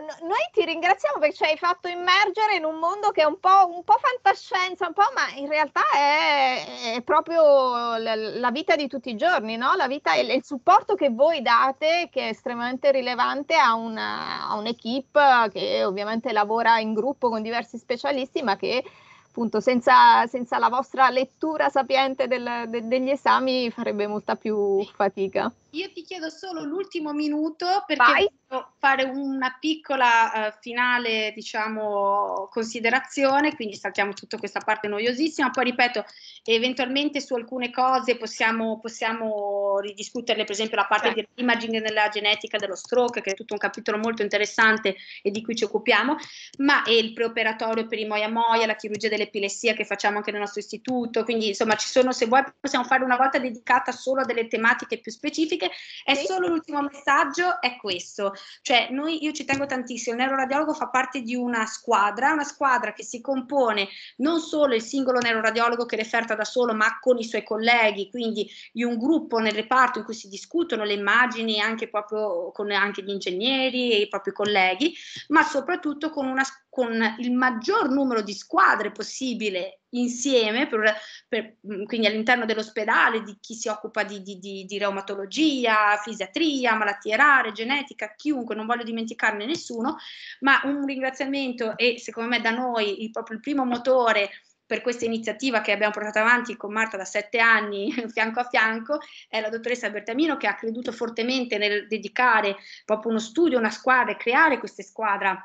noi ti ringraziamo perché ci hai fatto immergere in un mondo che è un po', un po fantascienza, un po', ma in realtà è, è proprio la, vita di tutti i giorni, no? La vita e il supporto che voi date, che è estremamente rilevante a, una, a un'equipe che ovviamente lavora in gruppo con diversi specialisti, ma che appunto senza, senza la vostra lettura sapiente del, de, degli esami farebbe molta più fatica. Io ti chiedo solo l'ultimo minuto perché Vai. voglio fare una piccola uh, finale, diciamo, considerazione, quindi saltiamo tutta questa parte noiosissima, poi ripeto, eventualmente su alcune cose possiamo, possiamo ridiscuterle, per esempio la parte certo. dell'imaging della genetica dello stroke, che è tutto un capitolo molto interessante e di cui ci occupiamo, ma è il preoperatorio per i moia moia, la chirurgia dell'epilessia che facciamo anche nel nostro istituto, quindi insomma ci sono, se vuoi possiamo fare una volta dedicata solo a delle tematiche più specifiche, sentite. È sì. solo l'ultimo messaggio, è questo. Cioè, noi, io ci tengo tantissimo, il neuroradiologo fa parte di una squadra, una squadra che si compone non solo il singolo neuroradiologo che referta da solo, ma con i suoi colleghi, quindi di un gruppo nel reparto in cui si discutono le immagini anche proprio con anche gli ingegneri e i propri colleghi, ma soprattutto con una squadra con il maggior numero di squadre possibile insieme, per, per, mm, quindi all'interno dell'ospedale di chi si occupa di, di, di, di, reumatologia, fisiatria, malattie rare, genetica, chiunque, non voglio dimenticarne nessuno, ma un ringraziamento e secondo me da noi il, proprio il primo motore per questa iniziativa che abbiamo portato avanti con Marta da sette anni, fianco a fianco, è la dottoressa Bertamino che ha creduto fortemente nel dedicare proprio uno studio, una squadra e creare questa squadra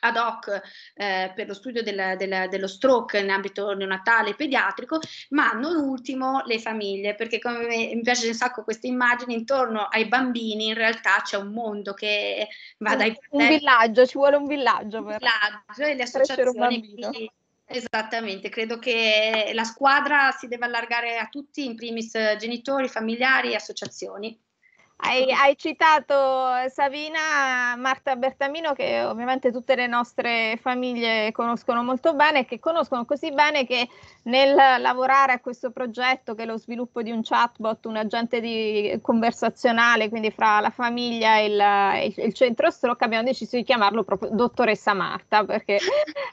ad hoc eh, per lo studio del, del, dello stroke in ambito neonatale e pediatrico, ma non ultimo le famiglie, perché come mi piace un sacco questa immagine, intorno ai bambini in realtà c'è un mondo che va un, dai... Un eh, villaggio, ci vuole un villaggio Un villaggio e le associazioni... Esattamente, credo che la squadra si deve allargare a tutti, in primis genitori, familiari e associazioni. Hai, hai, citato Savina Marta Bertamino che ovviamente tutte le nostre famiglie conoscono molto bene che conoscono così bene che nel lavorare a questo progetto che è lo sviluppo di un chatbot, un agente di, conversazionale quindi fra la famiglia e il, il, il centro stroke abbiamo deciso di chiamarlo proprio dottoressa Marta perché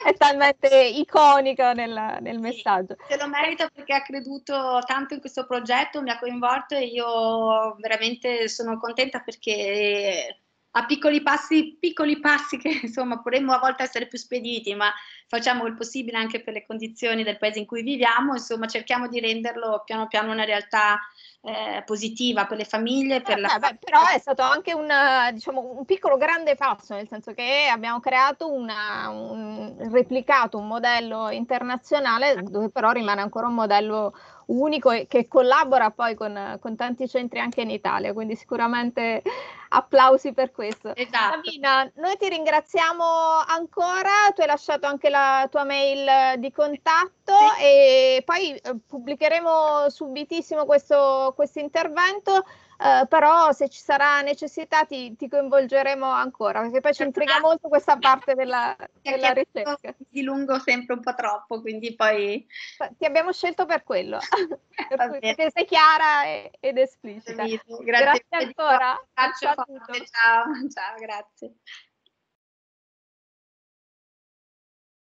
è talmente iconica nel, nel messaggio. Sì, se lo merita perché ha creduto tanto in questo progetto, mi ha coinvolto e io veramente sono contenta perché eh, a piccoli passi, piccoli passi che insomma potremmo a volte essere più spediti, ma facciamo il possibile anche per le condizioni del paese in cui viviamo, insomma cerchiamo di renderlo piano piano una realtà eh, positiva per le famiglie. Per eh, la... beh, però è stato anche una, diciamo, un piccolo grande passo, nel senso che abbiamo creato una, un, replicato un modello internazionale dove però rimane ancora un modello unico e che collabora poi con, con tanti centri anche in Italia, quindi sicuramente applausi per questo. Esatto. Sabina, noi ti ringraziamo ancora, tu hai lasciato anche la tua mail di contatto sì. e poi eh, pubblicheremo subitissimo questo, questo intervento. Uh, però se ci sarà necessità ti, ti, coinvolgeremo ancora perché poi ci certo. intriga molto questa parte della, della ricerca. Di dilungo sempre un po' troppo, quindi poi... Ti abbiamo scelto per quello, per perché sei chiara ed esplicita. Grazie, grazie ancora. Ciao, ciao, ciao, grazie.